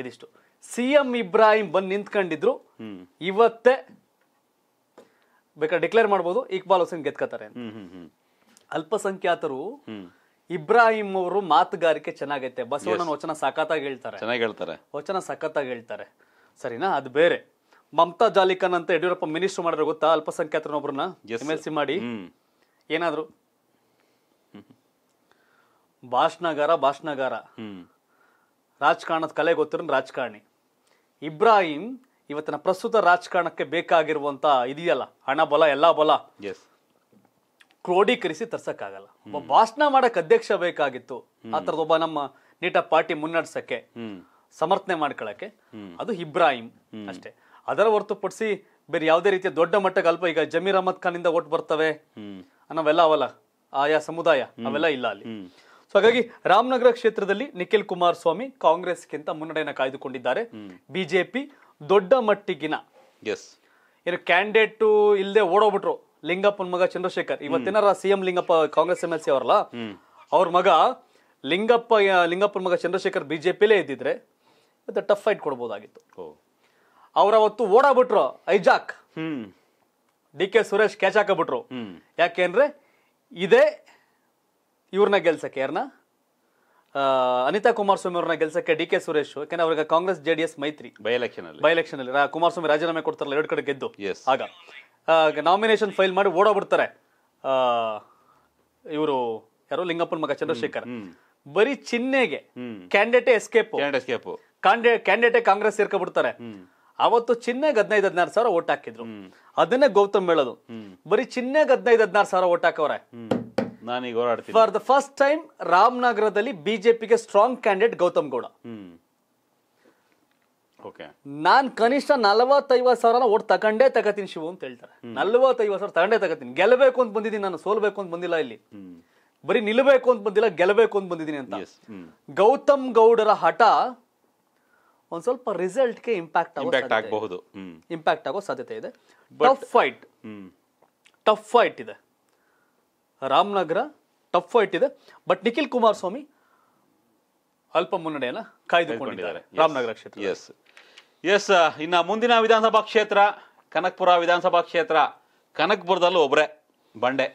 ಇದಿಷ್ಟು ಸಿ ಎಂ ಇಬ್ರಾಹಿಂ ಬಂದು ನಿಂತ್ಕೊಂಡಿದ್ರು ಇವತ್ತೇ ಬೇಕಾದ್ರೆ ಡಿಕ್ಲೇರ್ ಮಾಡ್ಬೋದು ಇಕ್ಬಾಲ್ ಹುಸೇನ್ ಗೆದ್ಕೋತಾರೆ ಅಲ್ಪಸಂಖ್ಯಾತರು ಇಬ್ರಾಹಿಂ ಅವರು ಮಾತುಗಾರಿಕೆ ಚೆನ್ನಾಗೈತೆ ಬಸವಣ್ಣನ ವಚನ ಸಖತ್ತಾಗಿ ಹೇಳ್ತಾರೆ ಚೆನ್ನಾಗಿ ಹೇಳ್ತಾರೆ ವಚನ ಸಖತ್ತಾಗಿ ಹೇಳ್ತಾರೆ ಸರಿನಾ ಅದು ಬೇರೆ ಮಮತಾ ಜಾಲಿಕನ್ ಅಂತ ಯಡಿಯೂರಪ್ಪ ಮಿನಿಸ್ಟರ್ ಮಾಡಿದ್ರೆ ಗೊತ್ತಾ ಅಲ್ಪಸಂಖ್ಯಾತರೊಬ್ಬರನ್ನ ಎಮ್ ಎಲ್ ಸಿ ಮಾಡಿ ಏನಾದ್ರು ಭಾಷಣಗಾರ ಭಾಷಣಗಾರ ರಾಜಕಾರಣದ ಕಲೆ ಗೊತ್ತಿರೋ ರಾಜಕಾರಣಿ ಇಬ್ರಾಹಿಂ ಇವತ್ತಿನ ಪ್ರಸ್ತುತ ರಾಜಕಾರಣಕ್ಕೆ ಬೇಕಾಗಿರುವಂತ ಇದೆಯಲ್ಲ ಹಣ ಬಲ ಎಲ್ಲಾ ಬಲ ಕ್ರೋಢೀಕರಿಸಿ ತರ್ಸಕ್ಕಾಗಲ್ಲ ಒಬ್ಬ ಭಾಷಣ ಮಾಡಕ್ ಅಧ್ಯಕ್ಷ ಬೇಕಾಗಿತ್ತು ಆ ಒಬ್ಬ ನಮ್ಮ ನೀಟ ಪಾರ್ಟಿ ಮುನ್ನಡೆಸಕ್ಕೆ ಸಮರ್ಥನೆ ಮಾಡ್ಕೊಳಕ್ಕೆ ಅದು ಇಬ್ರಾಹಿಂ ಅಷ್ಟೇ ಅದರ ಹೊರತುಪಡಿಸಿ ಬೇರೆ ಯಾವುದೇ ರೀತಿಯ ದೊಡ್ಡ ಮಟ್ಟಕ್ಕೆ ಅಲ್ಪ ಈಗ ಜಮೀರ್ ಅಹಮದ್ ಖಾನ್ ಇಂದ ಓಟ್ ಬರ್ತವೆ ಅನ್ನೋವೆಲ್ಲ ಅವಲ್ಲ ಆಯಾ ಸಮುದಾಯ ಅವೆಲ್ಲ ಇಲ್ಲ ಅಲ್ಲಿ ಸೊ ಹಾಗಾಗಿ ರಾಮನಗರ ಕ್ಷೇತ್ರದಲ್ಲಿ ನಿಖಿಲ್ ಕುಮಾರಸ್ವಾಮಿ ಕಾಂಗ್ರೆಸ್ಗಿಂತ ಮುನ್ನಡೆಯನ್ನು ಕಾಯ್ದುಕೊಂಡಿದ್ದಾರೆ ಬಿಜೆಪಿ ದೊಡ್ಡ ಮಟ್ಟಿಗಿನ ಎಸ್ ಏನು ಕ್ಯಾಂಡಿಡೇಟ್ ಇಲ್ಲದೆ ಓಡೋಗ್ಬಿಟ್ರು ಲಿಂಗಪ್ಪನ ಮಗ ಚಂದ್ರಶೇಖರ್ ಇವತ್ತೇನಾರ CM Lingappa Congress M L C ಅವರಲ್ಲ ಅವ್ರ ಮಗ ಲಿಂಗಪ್ಪ ಲಿಂಗಪ್ಪನ ಮಗ ಚಂದ್ರಶೇಖರ್ ಬಿಜೆಪಿಲೇ ಇದ್ದಿದ್ರೆ ಮತ್ತೆ ಟಫ್ ಫೈಟ್ ಕೊಡ್ಬೋದಾಗಿತ್ತು ಅವ್ರ ಅವತ್ತು ಓಡಾಬಿಟ್ರು ಐಜಾಕ್ ಡಿ ಕೆ ಸುರೇಶ್ ಕ್ಯಾಚ್ ಹಾಕಬಿಟ್ರು ಯಾಕೆಂದ್ರೆ ಇದೇ ಇವ್ರನ್ನ ಗೆಲ್ಸಕ್ಕೆ ಯಾರನ್ನ ಅನಿತಾ ಕುಮಾರಸ್ವಾಮಿ ಅವ್ರನ್ನ ಗೆಲ್ಸಕ್ಕೆ ಡಿ ಕೆ ಸುರೇಶ್ ಯಾಕಂದ್ರೆ ಅವ್ರಿಗೆ ಕಾಂಗ್ರೆಸ್ ಜೆ ಡಿ ಎಸ್ ಮೈತ್ರಿ ಬೈ ಎಲೆಕ್ಷನ್ ಅಲ್ಲಿ ಬೈ ಎಲೆಕ್ಷನ್ ಅಲ್ಲಿ ಕುಮಾರಸ್ವಾಮಿ ರಾಜೀನಾಮೆ ಕೊಡ್ತಾರಲ್ಲ ಎರಡು ಕಡೆ ಗೆದ್ದು ಎಸ್ ಆಗ ನಾಮಿನೇಷನ್ ಫೈಲ್ ಮಾಡಿ ಓಡೋಗ್ಬಿಡ್ತಾರೆ ಇವರು ಯಾರೋ ಲಿಂಗಪ್ಪನ ಮಗ ಚಂದ್ರಶೇಖರ್ ಬರೀ ಚಿಹ್ನೆಗೆ candidate escape escape escape candidate Congress ಸೇರ್ಕೊಬಿಡ್ತಾರೆ ಅವತ್ತು ಚಿಹ್ನೆಗೆ ಹದಿನೈದು ಹದಿನಾರು ಸಾವಿರ ಓಟ್ ಹಾಕಿದ್ರು ಅದನ್ನೇ ಗೌತಮ್ ಹೇಳೋದು ಬರೀ ಚಿಹ್ನೆಗೆ ಹದಿನೈದು ಹದಿನಾರು ಸಾವಿರ ಓಟ್ ಹಾಕವ್ರೆ ನಾನೀಗ ಹೋರಾಡ್ತೀನಿ ಫಾರ್ ದ ಫಸ್ಟ್ ಟೈಮ್ ರಾಮನಗರದಲ್ಲಿ ಬಿಜೆಪಿಗೆ strong candidate Gautam Gowda okay ನಾನ್ ಕನಿಷ್ಠ ನಲವತ್ತೈವತ್ತು ಸಾವಿರನ ಓಟ್ ತಗೊಂಡೇ ತಗತೀನಿ ಶಿವು ಅಂತ ಹೇಳ್ತಾರೆ ನಲವತ್ತೈವತ್ ಸಾವಿರ ತಗೊಂಡೇ ತಗತೀನಿ ಗೆಲ್ಲಬೇಕು ಅಂತ ಬಂದಿದ್ದೀನಿ ನಾನು ಸೋಲ್ಬೇಕು ಅಂತ ಬಂದಿಲ್ಲ ಇಲ್ಲಿ ಬರೀ ನಿಲ್ಲಬೇಕು ಅಂತ ಬಂದಿಲ್ಲ ಗೆಲ್ಲಬೇಕು ಅಂತ ಬಂದಿದ್ದೀನಿ ಅಂತ ಗೌತಮ್ ಗೌಡರ ಹಠ ಒಂದ್ ಸ್ವಲ್ಪ ರಿಸಲ್ಟ್ ಗೆ ಇಂಪ್ಯಾಕ್ಟ್ ಇಂಪ್ಯಾಕ್ಟ್ ಆಗಬಹುದು ಇಂಪ್ಯಾಕ್ಟ್ ಆಗೋ ಸಾಧ್ಯತೆ ಇದೆ ಟಫ್ ಫೈಟ್ ಟಫ್ ಫೈಟ್ ಇದೆ ರಾಮನಗರ ಟಫ್ ಫೈಟ್ ಇದೆ ಬಟ್ ನಿಖಿಲ್ ಕುಮಾರಸ್ವಾಮಿ ಅಲ್ಪ ಮುನ್ನಡೆಯನ್ನ ಕಾಯ್ದುಕೊಂಡಿದ್ದಾರೆ ರಾಮನಗರ ಕ್ಷೇತ್ರ ಎಸ್ ಎಸ್ ಇನ್ನ ಮುಂದಿನ ವಿಧಾನಸಭಾ ಕ್ಷೇತ್ರ ಕನಕ್ಪುರ ವಿಧಾನಸಭಾ ಕ್ಷೇತ್ರ ಕನಕ್ಪುರದಲ್ಲೂ ಒಬ್ಬರೇ ಬಂಡೆ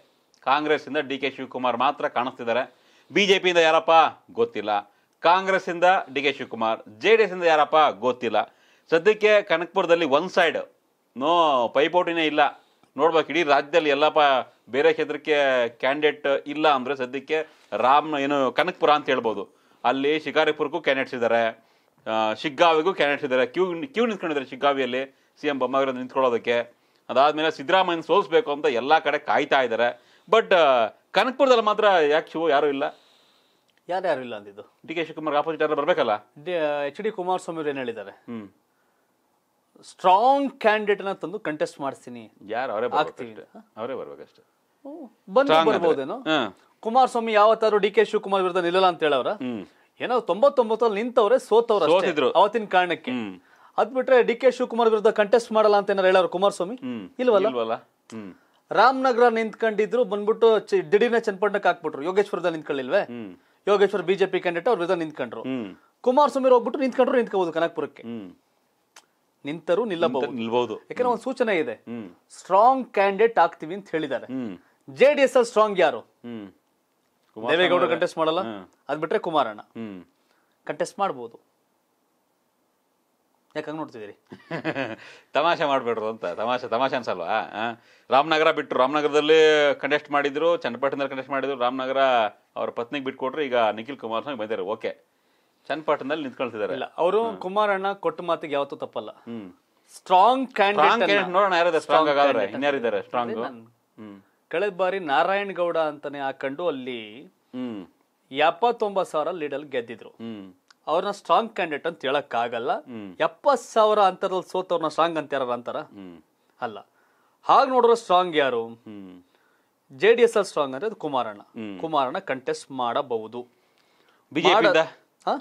ಕಾಂಗ್ರೆಸ್ ಇಂದ ಡಿ ಕೆ ಶಿವಕುಮಾರ್ ಮಾತ್ರ ಕಾಣಿಸ್ತಿದ್ದಾರೆ ಬಿಜೆಪಿಯಿಂದ ಯಾರಪ್ಪ ಗೊತ್ತಿಲ್ಲ ಕಾಂಗ್ರೆಸ್ ಇಂದ D K Shivakumar J D S ಇಂದ ಯಾರಪ್ಪ ಗೊತ್ತಿಲ್ಲ ಸದ್ಯಕ್ಕೆ ಕನಕ್ಪುರದಲ್ಲಿ ಒನ್ ಸೈಡ್ ನೋ ಪೈಪೋಟಿನೇ ಇಲ್ಲ ನೋಡ್ಬೇಕು ಇಡೀ ರಾಜ್ಯದಲ್ಲಿ ಎಲ್ಲಪ್ಪ ಬೇರೆ ಕ್ಷೇತ್ರಕ್ಕೆ ಕ್ಯಾಂಡಿಡೇಟ್ ಇಲ್ಲ ಅಂದರೆ ಸದ್ಯಕ್ಕೆ ರಾಮ್ ಏನು ಕನಕ್ಪುರ ಅಂತ ಹೇಳ್ಬೋದು ಅಲ್ಲಿ ಶಿಕಾರಿಪುರಕ್ಕೂ ಕ್ಯಾಂಡಿಡೇಟ್ಸ್ ಇದ್ದಾರೆ ಶಿಗ್ಗಾವಿಗೂ ಕ್ಯಾಂಡಿಡೇಟ್ಸ್ ಇದ್ದಾರೆ ಕ್ಯೂ ಕ್ಯೂ ನಿಂತ್ಕೊಂಡಿದ್ದಾರೆ ಶಿಗ್ಗಾವಿಯಲ್ಲಿ ಸಿ ಎಂ ಬೊಮ್ಮಾಯಿರದು ನಿಂತ್ಕೊಳ್ಳೋದಕ್ಕೆ ಅದಾದಮೇಲೆ ಸಿದ್ದರಾಮಯ್ಯನ ಸೋಲಿಸ್ಬೇಕು ಅಂತ ಎಲ್ಲ ಕಡೆ ಕಾಯ್ತಾ ಇದ್ದಾರೆ ಬಟ್ ಕನಕ್ಪುರದಲ್ಲಿ ಮಾತ್ರ ಯಾಕೆ ಶಿವ ಯಾರೂ ಇಲ್ಲ ಯಾರ್ಯಾರು ಇಲ್ಲ ಅಂದಿದ್ದು ಡಿ ಕೆ ಶಿವಕುಮಾರ್ ಆಪೋಸಿಟ್ ಯಾರು ಬರಬೇಕಲ್ಲ ಎಚ್ ಡಿ ಕುಮಾರಸ್ವಾಮಿ ಅವ್ರು ಏನು ಹೇಳಿದ್ದಾರೆ ಸ್ಟ್ರಾಂಗ್ ಕ್ಯಾಂಡಿಡೇಟ್ ಅನ್ನ ತಂದು ಕಂಟೆಸ್ಟ್ ಮಾಡಿಸ್ತೀನಿ ಅವರೇ ಬರ್ಬೇಕಷ್ಟೇ ಬಂದು ಕುಮಾರಸ್ವಾಮಿ ಯಾವತ್ತಾದ್ರೂ ಡಿ ಕೆ ಶಿವಕುಮಾರ್ ವಿರುದ್ಧ ನಿಲ್ಲಲ್ಲ ಅಂತ ಹೇಳವ್ರ ಏನೋ ತೊಂಬತ್ತೊಂಬತ್ತಲ್ಲಿ ನಿಂತವ್ರೆ ಸೋತವ್ರ ಅವತ್ತಿನ ಕಾರಣಕ್ಕೆ ಅದ್ ಬಿಟ್ರೆ ಡಿ ಕೆ ಶಿವಕುಮಾರ್ ವಿರುದ್ಧ ಕಂಟೆಸ್ಟ್ ಮಾಡಲ್ಲ ಅಂತ ಏನಾರು ಹೇಳವ್ರು ಕುಮಾರಸ್ವಾಮಿ ಇಲ್ವಲ್ಲ ರಾಮನಗರ ನಿಂತ್ಕೊಂಡಿದ್ರು ಬಂದ್ಬಿಟ್ಟು ದಿಢೀರ್ನ ಚನ್ನಪಟ್ಟಣಕ್ಕೆ ಹಾಕ್ಬಿಟ್ರು ಯೋಗೇಶ್ವರದ ನಿಂತ್ಕೊಳ್ಳಿಲ್ವೇ ಯೋಗೇಶ್ವರ್ ಬಿಜೆಪಿ ಕ್ಯಾಂಡಿಡೇಟ್ ಅವ್ರ ವಿರುದ್ಧ ನಿಂತ್ಕೊಂಡ್ರು ಕುಮಾರಸ್ವಾಮಿ ಹೋಗ್ಬಿಟ್ಟು ನಿಂತ್ಕೊಂಡ್ರು ನಿಂತ್ಕೋಬಹುದು ಕನಕಪುರಕ್ಕೆ ನಿಂತರೂ ನಿಲ್ಲಬಹುದು ನಿಲ್ಬಹುದು ಯಾಕಂದ್ರೆ ಒಂದು ಸೂಚನೆ ಇದೆ ಸ್ಟ್ರಾಂಗ್ ಕ್ಯಾಂಡಿಡೇಟ್ ಆಗ್ತೀವಿ ಅಂತ ಹೇಳಿದ್ದಾರೆ ಜೆ ಡಿ ಎಸ್ ಅಲ್ಲಿ ಸ್ಟ್ರಾಂಗ್ ಯಾರು ದೇವೇಗೌಡರು ಕಂಟೆಸ್ಟ್ ಮಾಡಲ್ಲ ಅದ್ ಬಿಟ್ರೆ ಕುಮಾರಣ್ಣ ಕಂಟೆಸ್ಟ್ ಮಾಡಬಹುದು ಯಾಕಂಗ್ ನೋಡ್ತಿದ್ದೀರಿ ತಮಾಷೆ ಮಾಡ್ಬಿಡ್ರು ಅಂತ ತಮಾಷೆ ತಮಾಷೆ ಅನ್ಸಲ್ವಾ ರಾಮನಗರ ಬಿಟ್ಟರು ರಾಮನಗರದಲ್ಲಿ ಕಂಟೆಸ್ಟ್ ಮಾಡಿದ್ರು ಚನ್ನಪಟ್ಟಣದಲ್ಲಿ ಕಂಟೆಸ್ಟ್ ಮಾಡಿದ್ರು ರಾಮನಗರ ಅವ್ರ ಪತ್ನಿಗೆ ಬಿಟ್ಕೊಟ್ರು ಈಗ ನಿಖಿಲ್ ಸ್ವಾಮಿ ಬಂದಿದ್ದಾರೆ ಓಕೆ ಚನ್ನಪಟ್ಟಣದಲ್ಲಿ ನಿಂತ್ಕೊಳ್ತಿದ್ದಾರೆ ಇಲ್ಲ ಅವರು ಕುಮಾರಣ್ಣ ಕೊಟ್ಟ ಮಾತಿಗೆ ಯಾವತ್ತೂ ತಪ್ಪಲ್ಲ ಸ್ಟ್ರಾಂಗ್ ಕ್ಯಾಂಡಿಡೇಟ್ ನೋಡೋಣ ಯಾರಿದೆ ಸ್ಟ್ರಾಂಗ್ ಆಗಾದ್ರೆ ಇನ್ಯಾರಿದ್ದಾರೆ ಸ್ಟ್ರಾಂಗ್ ಕಳೆದ ಬಾರಿ ನಾರಾಯಣ್ ಗೌಡ ಅಂತಾನೆ ಹಾಕೊಂಡು ಅಲ್ಲಿ ಎಪ್ಪತ್ತೊಂಬತ್ತು ಸಾವಿರ ಲೀಡಲ್ಲಿ ಗೆದ್ದಿದ್ರು ಅವ್ರನ್ನ ಸ್ಟ್ರಾಂಗ್ ಕ್ಯಾಂಡಿಡೇಟ್ ಅಂತ ಹೇಳಕ್ ಆಗಲ್ಲ ಎಪ್ಪತ್ ಸಾವಿರ ಅಂತರದಲ್ಲಿ ಸೋತವ್ರನ್ನ ಸ್ಟ್ರಾಂಗ್ ಅಂತ ಯಾರ ಅಂತಾರ ಅಲ್ಲ ಹಾಗ ನೋಡಿದ್ರೆ ಸ್ಟ್ರಾಂಗ್ ಯಾರು ಜೆ ಡಿ ಎಸ್ ಅಲ್ಲಿ ಸ್ಟ್ರಾಂಗ್ ಅಂದ್ರೆ ಅದು ಕುಮಾರಣ್ಣ ಕುಮಾರಣ್ಣ ಕಂಟೆಸ್ಟ್ ಮಾಡಬಹುದು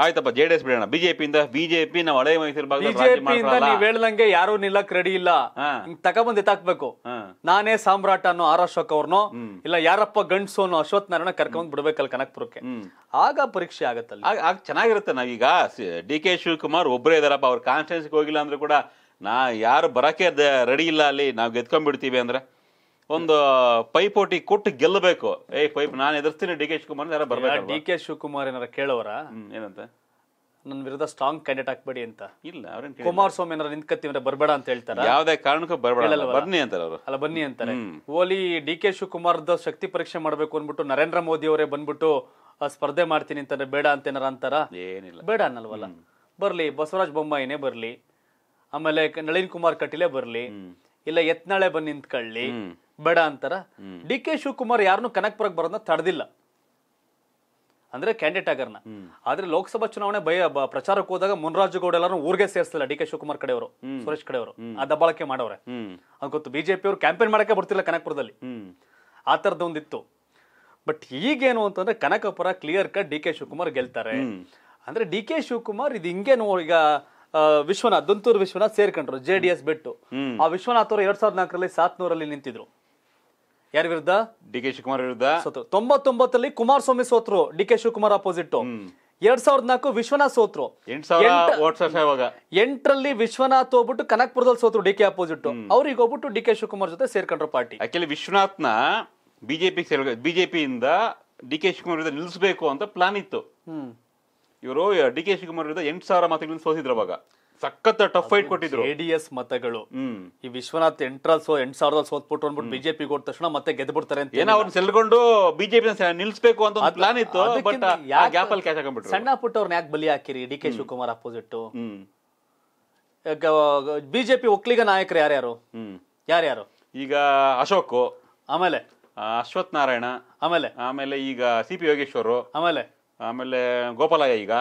ಆಯ್ತಪ್ಪ ಜೆಡಿಎಸ್ ಬಿಡೋಣ ಇಂದ ಬಿಜೆಪಿ ನಾವು ಹಳೆ ಮೈಸೂರು ಬಿಜೆಪಿಯಿಂದ ಹೇಳ್ದಂಗೆ ಯಾರು ನಿಲ್ಲಕ್ ರೆಡಿ ಇಲ್ಲ ತಗೊಬಂದ್ ಎತ್ತಾಕ್ಬೇಕು ನಾನೇ ಸಾಮ್ರಾಟ ಅನ್ನೋ ಆರ್ ಅಶೋಕ್ ಅವ್ರನ್ನೋ ಇಲ್ಲ ಯಾರಪ್ಪ ಗಂಡ್ಸು ಅನ್ನೋ ನಾರಾಯಣ ಕರ್ಕೊಂಡ್ ಬಿಡ್ಬೇಕಲ್ಲ ಕನಕ್ಪುರಕ್ಕೆ ಆಗ ಪರೀಕ್ಷೆ ಆಗತ್ತಲ್ಲ ಆಗ ಚೆನ್ನಾಗಿರುತ್ತೆ ನಾವೀಗ ಡಿ ಕೆ ಶಿವಕುಮಾರ್ ಒಬ್ಬರೇ ಇದಾರಪ್ಪ ಅವ್ರ ಕಾನ್ಸ್ಟಿಟ್ಯೂನ್ಸಿಗೆ ಹೋಗಿಲ್ಲ ಅಂದ್ರೆ ಕೂಡ ನಾ ಯಾರು ಬರಕ್ಕೆ ರೆಡಿ ಇಲ್ಲ ಅಲ್ಲಿ ನಾವು ಬಿಡ್ತೀವಿ ಅಂದ್ರೆ ಒಂದು ಪೈಪೋಟಿ ಕೊಟ್ಟು ಗೆಲ್ಲಬೇಕು ಏ ಪೈಪ್ ನಾನು ಎದುರ್ತೀನಿ ಡಿ ಕೆ ಶಿವಕುಮಾರ್ ಯಾರು ಬರ್ಬೇಕು ಡಿ ಕೆ ಶಿವಕುಮಾರ್ ಏನಾರ ಕೇಳೋರ ಏನಂತ ನನ್ನ ವಿರುದ್ಧ ಸ್ಟ್ರಾಂಗ್ ಕ್ಯಾಂಡಿಡೇಟ್ ಹಾಕ್ಬೇಡಿ ಅಂತ ಇಲ್ಲ ಕುಮಾರ್ ಕುಮಾರಸ್ವಾಮಿ ಏನಾರ ನಿಂತ್ಕತ್ತೀವಿ ಬರ್ಬೇಡ ಅಂತ ಹೇಳ್ತಾರೆ ಯಾವ್ದೇ ಕಾರಣಕ್ಕೂ ಬರಬೇಡ ಬನ್ನಿ ಅಂತಾರೆ ಅವರು ಅಲ್ಲ ಬನ್ನಿ ಅಂತಾರೆ ಓಲಿ ಡಿ ಕೆ ಶಿವಕುಮಾರ್ದ ಶಕ್ತಿ ಪರೀಕ್ಷೆ ಮಾಡಬೇಕು ಅಂದ್ಬಿಟ್ಟು ನರೇಂದ್ರ ಮೋದಿ ಅವರೇ ಬಂದ್ಬಿಟ್ಟು ಸ್ಪರ್ಧೆ ಮಾಡ್ತೀನಿ ಅಂತಂದ್ರೆ ಬೇಡ ಅಂತ ಏನಾರ ಅಂತಾರ ಏನಿಲ್ಲ ಬೇಡ ಅನ್ನಲ್ವಲ್ಲ ಬರ್ಲಿ ಬಸವರಾಜ್ ಬೊಮ್ಮಾಯಿನೇ ಬರ್ಲಿ ಆಮೇಲೆ ನಳಿನ್ ಕುಮಾರ್ ಕಟೀಲೆ ಬರ್ಲಿ ಇಲ್ಲ ಎತ್ನಾಳೆ ಬನ್ನಿ ನಿಂತ್ಕೊಳ್ಳಿ ಬೇಡ ಅಂತಾರ ಡಿ ಕೆ ಶಿವಕುಮಾರ್ ಯಾರನ್ನು ಕನಕಪುರಕ್ಕೆ ಬರೋದನ್ನ ತಡೆದಿಲ್ಲ ಅಂದ್ರೆ ಕ್ಯಾಂಡಿಡೇಟ್ ಆಗರ್ನ ಆದ್ರೆ ಲೋಕಸಭಾ ಚುನಾವಣೆ ಭಯ ಪ್ರಚಾರಕ್ಕೆ ಹೋದಾಗ ಗೌಡ ಎಲ್ಲರೂ ಊರಿಗೆ ಸೇರಿಸಲಿಲ್ಲ ಡಿ ಕೆ ಶಿವಕುಮಾರ್ ಕಡೆಯವರು ಸುರೇಶ್ ಕಡೆಯವರು ಆ ದಬ್ಬಾಳಕೆ ಮಾಡವ್ರೆ ಅದ್ ಗೊತ್ತು ಬಿಜೆಪಿ ಅವರು ಕ್ಯಾಂಪೇನ್ ಮಾಡಕ್ಕೆ ಬರ್ತಿಲ್ಲ ಕನಕ್ಪುರದಲ್ಲಿ ಆ ತರದ ಒಂದಿತ್ತು ಬಟ್ ಈಗೇನು ಅಂತಂದ್ರೆ Kanakapura clear cut D K Shivakumar ಗೆಲ್ತಾರೆ ಅಂದ್ರೆ ಡಿ ಕೆ ಶಿವಕುಮಾರ್ ಇದು ಹಿಂಗೇನು ಈಗ ವಿಶ್ವನಾಥ್ ದುಂತೂರು ವಿಶ್ವನಾಥ್ ಸೇರ್ಕೊಂಡ್ರು ಜೆ ಡಿ ಎಸ್ ಬಿಟ್ಟು ಆ ವಿಶ್ವನಾಥ್ ಅವರು ಎರಡ್ ಸಾವಿರದ ನಾಲ್ಕರಲ್ಲಿ ಸಾತ್ನೂರಲ್ಲಿ ನಿಂತಿದ್ರು ಯಾರ ವಿರುದ್ಧ ಡಿ ಕೆ ಶಿವಕುಮಾರ್ ವಿರುದ್ಧ ತೊಂಬತ್ತೊಂಬತ್ತಲ್ಲಿ ಕುಮಾರಸ್ವಾಮಿ ಸೋತ್ರು ಡಿ ಕೆ ಶಿವಕುಮಾರ್ ಅಪೋಸಿಟ್ ಎರಡ್ ಸಾವಿರದ ನಾಲ್ಕು ವಿಶ್ವನಾಥ್ ಸೋತ್ರು ಎಂಟರಲ್ಲಿ ವಿಶ್ವನಾಥ್ ಹೋಗ್ಬಿಟ್ಟು ಕನಕ್ಪುರದಲ್ಲಿ ಸೋತ್ರು ಡಿ ಕೆ ಅಪೋಸಿಟ್ ಅವ್ರಿಗೆ ಹೋಗ್ಬಿಟ್ಟು ಡಿ ಕೆ ಶಿವಕುಮಾರ್ ಜೊತೆ ಸೇರ್ಕೊಂಡ್ರು ಪಾರ್ಟಿ ಆಕ್ಚುಲಿ ವಿಶ್ವನಾಥ್ನ ಬಿಜೆಪಿ ಬಿಜೆಪಿಯಿಂದ ಡಿ ಕೆ ಶಿವಕುಮಾರ್ ವಿರುದ್ಧ ನಿಲ್ಲಿಸಬೇಕು ಅಂತ ಪ್ಲಾನ್ ಇತ್ತು ಇವರು ಡಿ ಕೆ ಶಿವಕುಮಾರ್ ವಿರುದ್ಧ ಎಂಟು ಸಾವಿರ ಮಾತುಗಳಿಂದ ಸೋತಿದ್ರು ಅವಾಗ ಸಖತ್ ಟಫ್ ಫೈಟ್ ಕೊಟ್ಟಿದ್ರು ಎಡಿಎಸ್ ಮತಗಳು ಈ ವಿಶ್ವನಾಥ್ ಎಂಟ್ರಲ್ಸ್ ಎಂಟ್ ಸಾವಿರದಲ್ಲಿ ಸೋತ್ ಬಿಟ್ಟು ಅಂದ್ಬಿಟ್ಟು ಬಿಜೆಪಿ ಕೊಟ್ಟ ತಕ್ಷಣ ಮತ್ತೆ ಗೆದ್ದು ಬಿಡ್ತಾರೆ ಅಂತ ಏನೋ ಅವ್ರನ್ನ ಸೆಲ್ಕೊಂಡು ಬಿಜೆಪಿ ನಿಲ್ಸ್ಬೇಕು ಅಂತ ಒಂದು ಪ್ಲಾನ್ ಇತ್ತು ಬಟ್ ಗ್ಯಾಪ್ ಅಲ್ಲಿ ಕ್ಯಾಚ್ ಹಾಕೊಂಡ್ಬಿಟ್ರು ಸಣ್ಣ ಪುಟ್ಟ ಅವ್ರನ್ನ ಯಾಕೆ ಬಲಿ ಹಾಕಿರಿ D K Shivakumar opposite BJP ಒಕ್ಕಲಿಗ ನಾಯಕರು ಯಾರ್ಯಾರು ಯಾರ್ಯಾರು ಈಗ ಅಶೋಕ್ ಆಮೇಲೆ ಅಶ್ವತ್ ನಾರಾಯಣ ಆಮೇಲೆ ಆಮೇಲೆ ಈಗ ಸಿ ಪಿ ಯೋಗೇಶ್ವರ್ ಆಮೇಲೆ ಆಮೇಲೆ ಗೋಪಾಲಯ್ಯ ಈಗ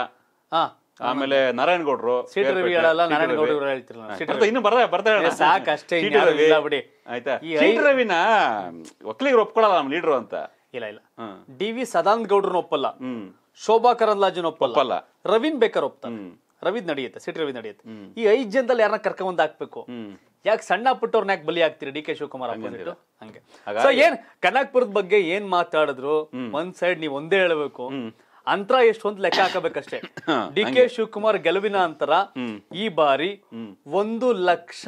ಹಾ ಆಮೇಲೆ ನಾರಾಯಣ ಗೌಡ್ರು ಸಿಟಿ ಹೇಳಲ್ಲ ನಾರಾಯಣ ಗೌಡರು ಹೇಳ್ತಿರಲ್ಲ ಇನ್ನು ಬರ್ತಾ ಬರ್ತಾ ಹೇಳ ಸಾಕು ಅಷ್ಟೇ ಇಲ್ಲ ಬಿಡಿ ಆಯ್ತಾ ರವಿನ ಒಕ್ಕಲಿಗರು ಒಪ್ಕೊಳ್ಳಲ್ಲ ನಮ್ಮ ಲೀಡರ್ ಅಂತ ಇಲ್ಲ ಇಲ್ಲ ಡಿ ವಿ ಸದಾನಂದ ಗೌಡ್ರನ್ನ ಒಪ್ಪಲ್ಲ ಶೋಭಾ ಕರಂದ್ಲಾಜನ್ ಒಪ್ಪಲ್ಲ ರವೀನ್ ಬೇಕರ್ ಒಪ್ತಾನೆ ರವಿದ್ ನಡೆಯುತ್ತೆ ಸಿಟಿ ರವಿ ನಡೆಯುತ್ತೆ ಈ ಐದ್ ಜನದಲ್ಲಿ ಯಾರನ್ನ ಕರ್ಕೊಂಡ್ ಹಾಕ್ಬೇಕು ಯಾಕೆ ಸಣ್ಣ ಪುಟ್ಟವ್ರನ್ನ ಯಾಕೆ ಬಲಿ ಆಗ್ತೀರಿ ಡಿ ಕೆ ಶಿವಕುಮಾರ್ ಹಂಗೆ ಏನ್ ಕನಕ್ಪುರದ ಬಗ್ಗೆ ಏನ್ ಮಾತಾಡಿದ್ರು ಒಂದ್ ಸೈಡ್ ನೀವ್ ಒಂದೇ ಹೇಳಬೇಕು ಅಂತರ ಎಷ್ಟು ಅಂತ ಲೆಕ್ಕ ಹಾಕಬೇಕಷ್ಟೇ ಡಿ ಕೆ ಶಿವಕುಮಾರ್ ಗೆಲುವಿನ ಅಂತರ ಈ ಬಾರಿ ಒಂದು ಲಕ್ಷ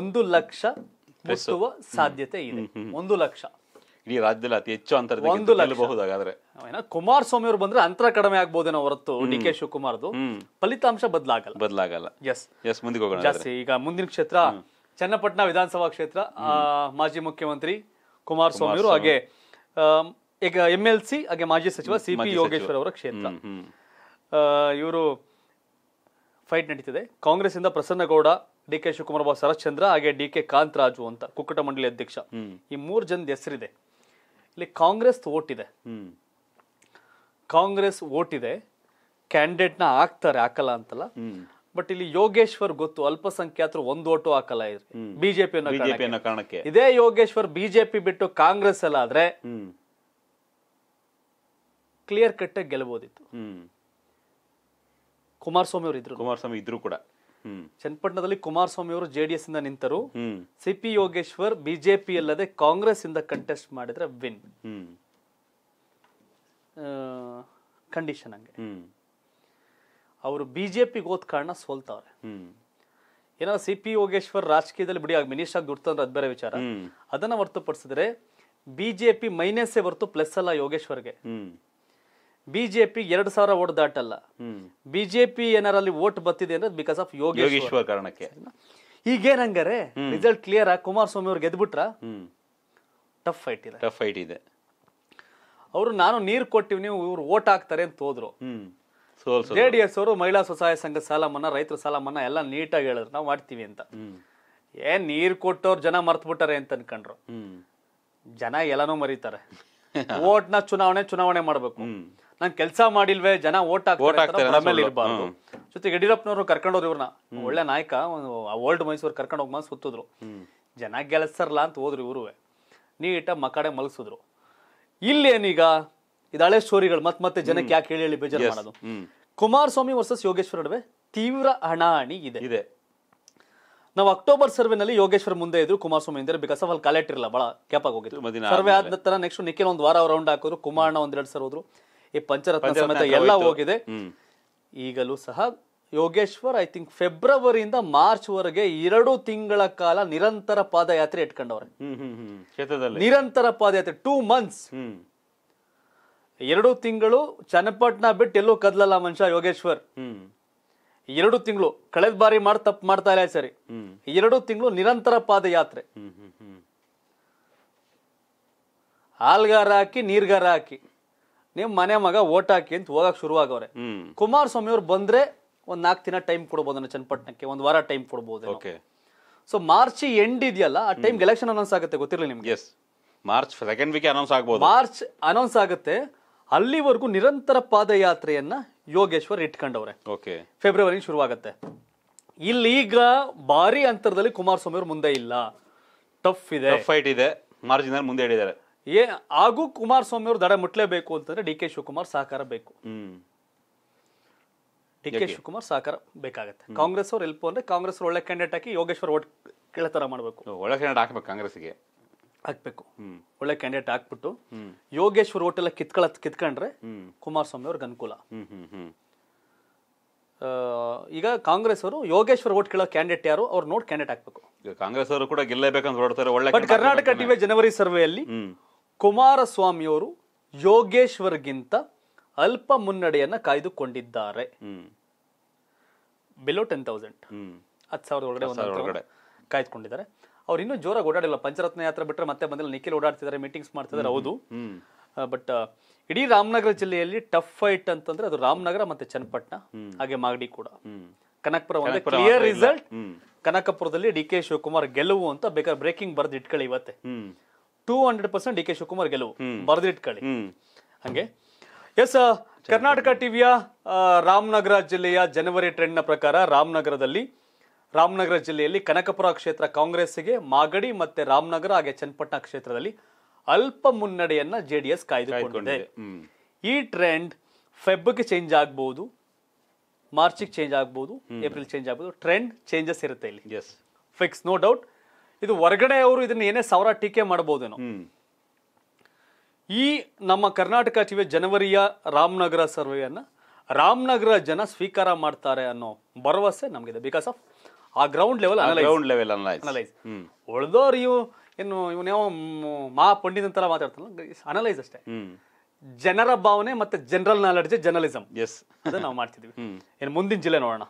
ಒಂದು ಲಕ್ಷ ಮುಟ್ಟುವ ಸಾಧ್ಯತೆ ಇದೆ ಒಂದು ಲಕ್ಷ ಇಡೀ ರಾಜ್ಯದಲ್ಲಿ ಅತಿ ಹೆಚ್ಚು ಅಂತರ ಒಂದು ಕುಮಾರ್ ಕುಮಾರಸ್ವಾಮಿ ಅವರು ಬಂದ್ರೆ ಅಂತರ ಕಡಿಮೆ ಆಗ್ಬೋದೇನೋ ಹೊರತು ಡಿ ಕೆ ಶಿವಕುಮಾರ್ದು ಫಲಿತಾಂಶ ಬದಲಾಗಲ್ಲ ಬದಲಾಗಲ್ಲ ಎಸ್ ಎಸ್ ಮುಂದಿಗೆ ಹೋಗೋಣ ಜಾಸ್ತಿ ಈಗ ಮುಂದಿನ ಕ್ಷೇತ್ರ ಚನ್ನಪಟ್ಟಣ ವಿಧಾನಸಭಾ ಕ್ಷೇತ್ರ ಮಾಜಿ ಮುಖ್ಯಮಂತ್ರಿ ಕುಮಾರಸ್ವಾಮಿ ಅವರು ಹಾಗೆ ಈಗ ಎಂ ಎಲ್ ಸಿ ಹಾಗೆ ಮಾಜಿ ಸಚಿವ ಸಿ ಪಿ ಯೋಗೇಶ್ವರ್ ಅವರ ಕ್ಷೇತ್ರ ಇವರು ಫೈಟ್ ನಡೀತಿದೆ ಕಾಂಗ್ರೆಸ್ ಇಂದ ಪ್ರಸನ್ನಗೌಡ ಡಿ ಕೆ ಶಿವಕುಮಾರ್ ಬಾಬು ಶರಶ್ಚಂದ್ರ ಹಾಗೆ ಡಿ ಕೆ ಕಾಂತರಾಜು ಅಂತ ಕುಕ್ಕಟ ಮಂಡಳಿ ಅಧ್ಯಕ್ಷ ಈ ಮೂರು ಜನದ ಹೆಸರಿದೆ ಇಲ್ಲಿ ಕಾಂಗ್ರೆಸ್ ವೋಟ್ ಇದೆ ಕಾಂಗ್ರೆಸ್ ವೋಟ್ ಇದೆ ನ ಹಾಕ್ತಾರೆ ಹಾಕಲ್ಲ ಅಂತಲ್ಲ ಬಟ್ ಇಲ್ಲಿ ಯೋಗೇಶ್ವರ್ ಗೊತ್ತು ಅಲ್ಪಸಂಖ್ಯಾತರು ಒಂದು ಓಟು ಹಾಕಲ್ಲ ಬಿಜೆಪಿ ಇದೇ ಯೋಗೇಶ್ವರ್ ಬಿಜೆಪಿ ಬಿಟ್ಟು ಕಾಂಗ್ರೆಸ್ ಆದ್ರೆ ಕ್ಲಿಯರ್ ಕಟ್ ಆಗಿ ಗೆಲ್ಲಬಹುದಿತ್ತು ಕುಮಾರಸ್ವಾಮಿ ಅವರು ಇದ್ರು ಕುಮಾರಸ್ವಾಮಿ ಇದ್ರು ಕೂಡ ಚನ್ನಪಟ್ಟಣದಲ್ಲಿ ಕುಮಾರಸ್ವಾಮಿ ಅವರು ಜೆಡಿಎಸ್ ಇಂದ ನಿಂತರು ಸಿಪಿ ಯೋಗೇಶ್ವರ್ ಬಿಜೆಪಿ ಅಲ್ಲದೆ ಕಾಂಗ್ರೆಸ್ ಇಂದ ಕಂಟೆಸ್ಟ್ ಮಾಡಿದ್ರೆ ವಿನ್ ಕಂಡೀಷನ್ ಹಂಗೆ ಅವರು ಬಿಜೆಪಿ ಹೋದ ಕಾರಣ ಸೋಲ್ತಾವ್ರೆ ಏನೋ ಸಿ ಪಿ ಯೋಗೇಶ್ವರ್ ರಾಜಕೀಯದಲ್ಲಿ ಬಿಡಿ ಆಗಿ ಮಿನಿಸ್ಟರ್ ಆಗಿ ದುಡ್ತಂದ್ರೆ ಅದ್ ಬೇರೆ ವಿಚಾರ ಅದನ್ನ ಹೊರತುಪಡಿಸಿದ್ರೆ ಬಿಜೆಪಿ ಮೈನಸ್ ಹೊರತು ಪ್ಲಸ್ ಅಲ್ಲ ಯೋಗೇಶ್ವರ್ಗೆ ಬಿಜೆಪಿ ಎರಡು ಸಾವಿರ ಓಟ್ ದಾಟಲ್ಲ ಬಿಜೆಪಿ ಏನಾರ ಅಲ್ಲಿ ಓಟ್ ಬತ್ತಿದೆ ಅಂದ್ರೆ ಬಿಕಾಸ್ ಆಫ್ ಯೋಗೇಶ್ವರ ಕಾರಣಕ್ಕೆ ಈಗೇನಂಗಾರೆ ರಿಸಲ್ಟ್ ಕ್ಲಿಯರ್ ಆಗಿ ಕುಮಾರಸ್ವಾಮಿ ಅವ್ರು ಗೆದ್ಬಿಟ್ರ ಟಫ್ ಫೈಟ್ ಇದೆ ಟಫ್ ಫೈಟ್ ಇದೆ ಅವರು ನಾನು ನೀರು ಕೊಟ್ಟಿವಿ ನೀವು ಇವ್ರು ಓಟ್ ಹಾಕ್ತಾರೆ ಅಂತ ಹೋದ್ರು ಜೆ ಡಿ ಎಸ್ ಅವರು ಮಹಿಳಾ ಸ್ವಸಹಾಯ ಸಂಘ ಸಾಲ ಮನ್ನಾ ರೈತರ ಸಾಲ ಮನ್ನಾ ಎಲ್ಲ ನೀಟಾಗಿ ಹೇಳಿದ್ರು ನಾವು ಮಾಡ್ತೀವಿ ಅಂತ ಏನ್ ನೀರ್ ಕೊಟ್ಟವ್ರು ಜನ ಮರ್ತ್ಬಿಟ್ಟಾರೆ ಅಂತ ಅನ್ಕೊಂಡ್ರು ಜನ ಎಲ್ಲಾನು ಮರೀತಾರೆ ನ ಚುನಾವಣೆ ಚುನಾವಣೆ ಮಾಡ್ಬೇಕು ನಾನ್ ಕೆಲಸ ಮಾಡಿಲ್ವೇ ಜನ ಓಟ್ ಹಾಕ್ತಾರೆ ಇರಬಾರ್ದು ಜೊತೆಗೆ ಯಡಿಯೂರಪ್ಪನವರು ಹೋದ್ರು ಇವ್ರನ್ನ ಒಳ್ಳೆ ನಾಯಕ ಒಂದು ಓಲ್ಡ್ ಮೈಸೂರು ಕರ್ಕೊಂಡು ಹೋಗ್ಮಾ ಸುತ್ತಿದ್ರು ಜನ ಗೆಲ್ಸರ್ಲ ಅಂತ ಹೋದ್ರು ಇವರು ನೀಟ ಮಕ್ಕಡೆ ಮಲಗಿಸಿದ್ರು ಇಲ್ಲೇನೀಗ ಏನೀಗ ಹಳೆ ಸ್ಟೋರಿಗಳು ಮತ್ ಮತ್ತೆ ಜನಕ್ಕೆ ಯಾಕೆ ಹೇಳಿ ಹೇಳಿ ಬೇಜಾರು ಮಾಡೋದು ಕುಮಾರಸ್ವಾಮಿ ವರ್ಸಸ್ ಯೋಗೇಶ್ವರ ನಡುವೆ ತೀವ್ರ ಹಣಾಹಣಿ ಇದೆ ಇದೆ ನಾವು ಅಕ್ಟೋಬರ್ ಸರ್ವೆನಲ್ಲಿ ಯೋಗೇಶ್ವರ್ ಮುಂದೆ ಇದ್ರು ಕುಮಾರಸ್ವಾಮಿ ಅಂದ್ರೆ ಬಿಕಾಸ್ ಅಲ್ಲಿ ಕಲೆಕ್ಟ್ ಇರಲ್ಲ ಬಹಳ ಕ್ಯಾಪ್ ಆಗಿ ಹೋಗಿತ್ತು ಸರ್ವೆ ಆದ ನಂತರ ನೆಕ್ಸ್ಟ್ ನಿಖಿಲ್ ಒಂದು ವಾರ ರೌಂಡ್ ಹಾಕಿದ್ರು ಕುಮಾರಣ್ಣ ಒಂದೆರಡು ಸರ್ ಹೋದ್ರು ಈ ಪಂಚರತ್ನ ಸಮೇತ ಎಲ್ಲ ಹೋಗಿದೆ ಈಗಲೂ ಸಹ ಯೋಗೇಶ್ವರ್ ಐ ಥಿಂಕ್ ಫೆಬ್ರವರಿಯಿಂದ ಮಾರ್ಚ್ ವರೆಗೆ ಎರಡು ತಿಂಗಳ ಕಾಲ ನಿರಂತರ ಪಾದಯಾತ್ರೆ ಇಟ್ಕೊಂಡವ್ರೆ ನಿರಂತರ ಪಾದಯಾತ್ರೆ ಟೂ ಮಂತ್ಸ್ ಎರಡು ತಿಂಗಳು ಚನ್ನಪಟ್ಟಣ ಬಿಟ್ಟು ಎಲ್ಲೂ ಕದ್ಲಲ್ಲ ಮನುಷ್ಯ ಯೋಗೇಶ್ವರ್ ಎರಡು ತಿಂಗಳು ಕಳೆದ ಬಾರಿ ಮಾಡಿ ತಪ್ಪು ಮಾಡ್ತಾ ಇಲ್ಲ ಸರಿ ಎರಡು ತಿಂಗಳು ನಿರಂತರ ಪಾದಯಾತ್ರೆ ಹಾಲ್ಗಾರ ಹಾಕಿ ನೀರ್ಗಾರ ಹಾಕಿ ನಿಮ್ ಮನೆ ಮಗ ಓಟ್ ಹಾಕಿ ಅಂತ ಹೋಗಕ್ ಶುರುವಾಗವ್ರೆ ಕುಮಾರಸ್ವಾಮಿ ಅವ್ರು ಬಂದ್ರೆ ಒಂದ್ ನಾಲ್ಕು ದಿನ ಟೈಮ್ ಕೊಡ್ಬೋದು ಚನ್ನಪಟ್ಟಣಕ್ಕೆ ಒಂದ್ ವಾರ ಟೈಮ್ ಕೊಡ್ಬೋದು ಸೊ ಮಾರ್ಚ್ ಎಂಡ್ ಇದೆಯಲ್ಲ ಆ ಟೈಮ್ ಎಲೆಕ್ಷನ್ ಅನೌನ್ಸ್ ಆಗುತ್ತೆ ಗೊತ್ತಿರಲಿಲ್ಲ ನಿಮ್ಗೆ ಮಾರ್ಚ್ ಸೆಕೆಂಡ್ ವೀಕ್ ಅನೌನ್ಸ್ ಆಗ್ಬೋದು ಮಾರ್ಚ್ ಅನೌನ್ಸ್ ಆಗುತ್ತೆ ಅಲ್ಲಿವರೆಗೂ ನಿರಂತರ ಪಾದಯಾತ್ರೆಯನ್ನ ಯೋಗೇಶ್ವರ್ ಇಟ್ಕೊಂಡವ್ರೆ ಓಕೆ ಫೆಬ್ರವರಿ ಶುರುವಾಗತ್ತೆ ಇಲ್ಲಿ ಈಗ ಭಾರಿ ಅಂತರದಲ್ಲಿ ಕುಮಾರಸ್ವಾಮಿ ಅವರು ಮುಂದೆ ಇಲ್ಲ ಟಫ್ ಇದೆ ಫೈಟ್ ಇದೆ ಮುಂದೆ ಹೇಳಿದ್ದಾರೆ ಏ ಹಾಗೂ ಕುಮಾರಸ್ವಾಮಿ ಅವರು ದಡ ಮುಟ್ಲೇಬೇಕು ಅಂತಂದ್ರೆ ಡಿ ಕೆ ಶಿವಕುಮಾರ್ ಸಹಕಾರ ಬೇಕು ಡಿ ಕೆ ಶಿವಕುಮಾರ್ ಸಹಕಾರ ಬೇಕಾಗುತ್ತೆ ಕಾಂಗ್ರೆಸ್ ಅವ್ರು ಎಲ್ಪು ಅಂದ್ರೆ ಕಾಂಗ್ರೆಸ್ ಒಳ್ಳೆ ಕ್ಯಾಂಡಿಡೇಟ್ ಹಾಕಿ ಯೋಗೇಶ್ವರ್ ಓಟ್ ಕೇಳತರ ಮಾಡಬೇಕು ಒಳ್ಳೆ ಕ್ಯಾಂಡಿಡೇಟ್ ಹಾಕ್ಬೇಕು ಕಾಂಗ್ರೆಸ್ಗೆ ಹಾಕ್ಬೇಕು ಒಳ್ಳೆ ಕ್ಯಾಂಡಿಡೇಟ್ ಹಾಕ್ಬಿಟ್ಟು ಯೋಗೇಶ್ವರ್ ಓಟ್ ಎಲ್ಲ ಕಿತ್ಕೊಳ ಕಿತ್ಕೊಂಡ್ರೆ ಕುಮಾರಸ್ವಾಮಿ ಅವ್ರಿಗೆ ಅನುಕೂಲ ಈಗ ಕಾಂಗ್ರೆಸ್ ಅವರು ಯೋಗೇಶ್ವರ್ ಓಟ್ ಕೇಳೋ ಕ್ಯಾಂಡಿಡೇಟ್ ಯಾರು ಅವ್ರು ನೋಡ್ ಕ್ಯಾಂಡಿಡೇಟ್ ಹಾಕ್ಬೇಕು ಕಾಂಗ್ರೆಸ್ ಅವರು ಕೂಡ ಗೆಲ್ಲಬೇಕಂತ ಹೊರಡ್ತಾರೆ ಒಳ್ಳೆ ಕರ್ನಾಟಕ ಟಿವಿ ಜನವರಿ ಸರ್ವೆಯಲ್ಲಿ ಕುಮಾರಸ್ವಾಮಿಯವರು ಯೋಗೇಶ್ವರ್ಗಿಂತ ಅಲ್ಪ ಮುನ್ನಡೆಯನ್ನು ಕಾಯ್ದುಕೊಂಡಿದ್ದಾರೆ ಬಿಲೋ ಟೆನ್ ತೌಸಂಡ್ ಹತ್ತು ಸಾವಿರದ ಒಳಗಡೆ ಕಾಯ್ದುಕೊಂಡಿದ್ದಾರೆ ಅವ್ರು ಇನ್ನೂ ಜೋರಾಗಿ ಓಡಾಡಿಲ್ಲ ಪಂಚರತ್ನ ಯಾತ್ರೆ ಬಿಟ್ಟರೆ ಮತ್ತೆ ಬಂದಿಲ್ಲ ನಿಖಿಲ್ ಓಡಾಡ್ತಿದ್ದಾರೆ ಮೀಟಿಂಗ್ಸ್ ಮಾಡ್ತಿದ್ದಾರೆ ಹೌದು ಬಟ್ ಇಡೀ ರಾಮನಗರ ಜಿಲ್ಲೆಯಲ್ಲಿ ಟಫ್ ಫೈಟ್ ಅಂತಂದ್ರೆ ಅದು ರಾಮನಗರ ಮತ್ತೆ ಚನ್ನಪಟ್ಟಣ ಹಾಗೆ ಮಾಗಡಿ ಕೂಡ ಕನಕಪುರ ಒಂದು ಕ್ಲಿಯರ್ ರಿಸಲ್ಟ್ ಕನಕಪುರದಲ್ಲಿ ಡಿ ಕೆ ಶಿವಕುಮಾರ್ ಗೆಲುವು ಅಂತ ಬೇಕಾದ್ರೆ ಬ್ರೇಕಿಂಗ್ ಬರೆದು ಇಟ್ಕೊಳ್ಳಿ ಇವತ್ತೆ two hundred percent D K Shivakumar ಗೆಲುವು ಬರೆದಿಟ್ಕೊಳ್ಳಿ ಹಂಗೆ ಎಸ್ ಕರ್ನಾಟಕ ಟಿವಿಯ ರಾಮನಗರ ಜಿಲ್ಲೆಯ ಜನವರಿ ಟ್ರೆಂಡ್ನ ಪ್ರಕಾರ ರಾಮನಗರದಲ್ಲಿ ರಾಮನಗರ ಜಿಲ್ಲೆಯಲ್ಲಿ ಕನಕಪುರ ಕ್ಷೇತ್ರ ಕಾಂಗ್ರೆಸ್ಗೆ ಮಾಗಡಿ ಮತ್ತೆ ರಾಮನಗರ ಹಾಗೆ ಚನ್ನಪಟ್ಟಣ ಕ್ಷೇತ್ರದಲ್ಲಿ ಅಲ್ಪ ಮುನ್ನಡೆಯನ್ನ ಜೆ ಡಿ ಎಸ್ ಕಾಯ್ದುಕೊಂಡಿದೆ ಈ ಟ್ರೆಂಡ್ ಫೆಬ್ಗೆ ಚೇಂಜ್ ಆಗ್ಬಹುದು ಮಾರ್ಚಿಗೆ ಚೇಂಜ್ ಆಗ್ಬಹುದು ಏಪ್ರಿಲ್ ಚೇಂಜ್ ಆಗ್ಬಹುದು ಟ್ರೆಂಡ್ ಚೇಂಜಸ್ ಇರುತ್ತೆ ಇಲ್ಲಿ ಫಿಕ್ಸ್ ನೋ ಡೌಟ್ ಇದು ಹೊರಗಡೆ ಅವರು ಇದನ್ನ ಏನೇ ಸಾವಿರ ಟೀಕೆ ಮಾಡಬಹುದೇನೋ ಈ ನಮ್ಮ ಕರ್ನಾಟಕ ಜನವರಿಯ ರಾಮನಗರ ಸರ್ವೆಯನ್ನ ರಾಮನಗರ ಜನ ಸ್ವೀಕಾರ ಮಾಡ್ತಾರೆ ಅನ್ನೋ ಭರವಸೆ ನಮಗಿದೆ ಬಿಕಾಸ್ ಆಫ್ ಆ ground level ground level analyse ಉಳ್ದೋರು ಇವು ಏನು ಇವನ್ಯಾವ ಮಹಾ ಪಂಡಿತ್ ಅಂತೆಲ್ಲ ಮಾತಾಡ್ತಾರಲ್ಲ ಅನಲೈಸ್ ಅಷ್ಟೇ ಜನರ ಭಾವನೆ ಮತ್ತೆ ಜನರಲ್ ನಾಲೆಡ್ಜ್ ಜರ್ನಲಿಸಮ್ ಎಸ್ ಅದನ್ನ ನಾವು ಮಾಡ್ತಿದ್ವಿ ಏನು ಮುಂದಿನ ಜಿಲ್ಲೆ ನೋಡೋಣ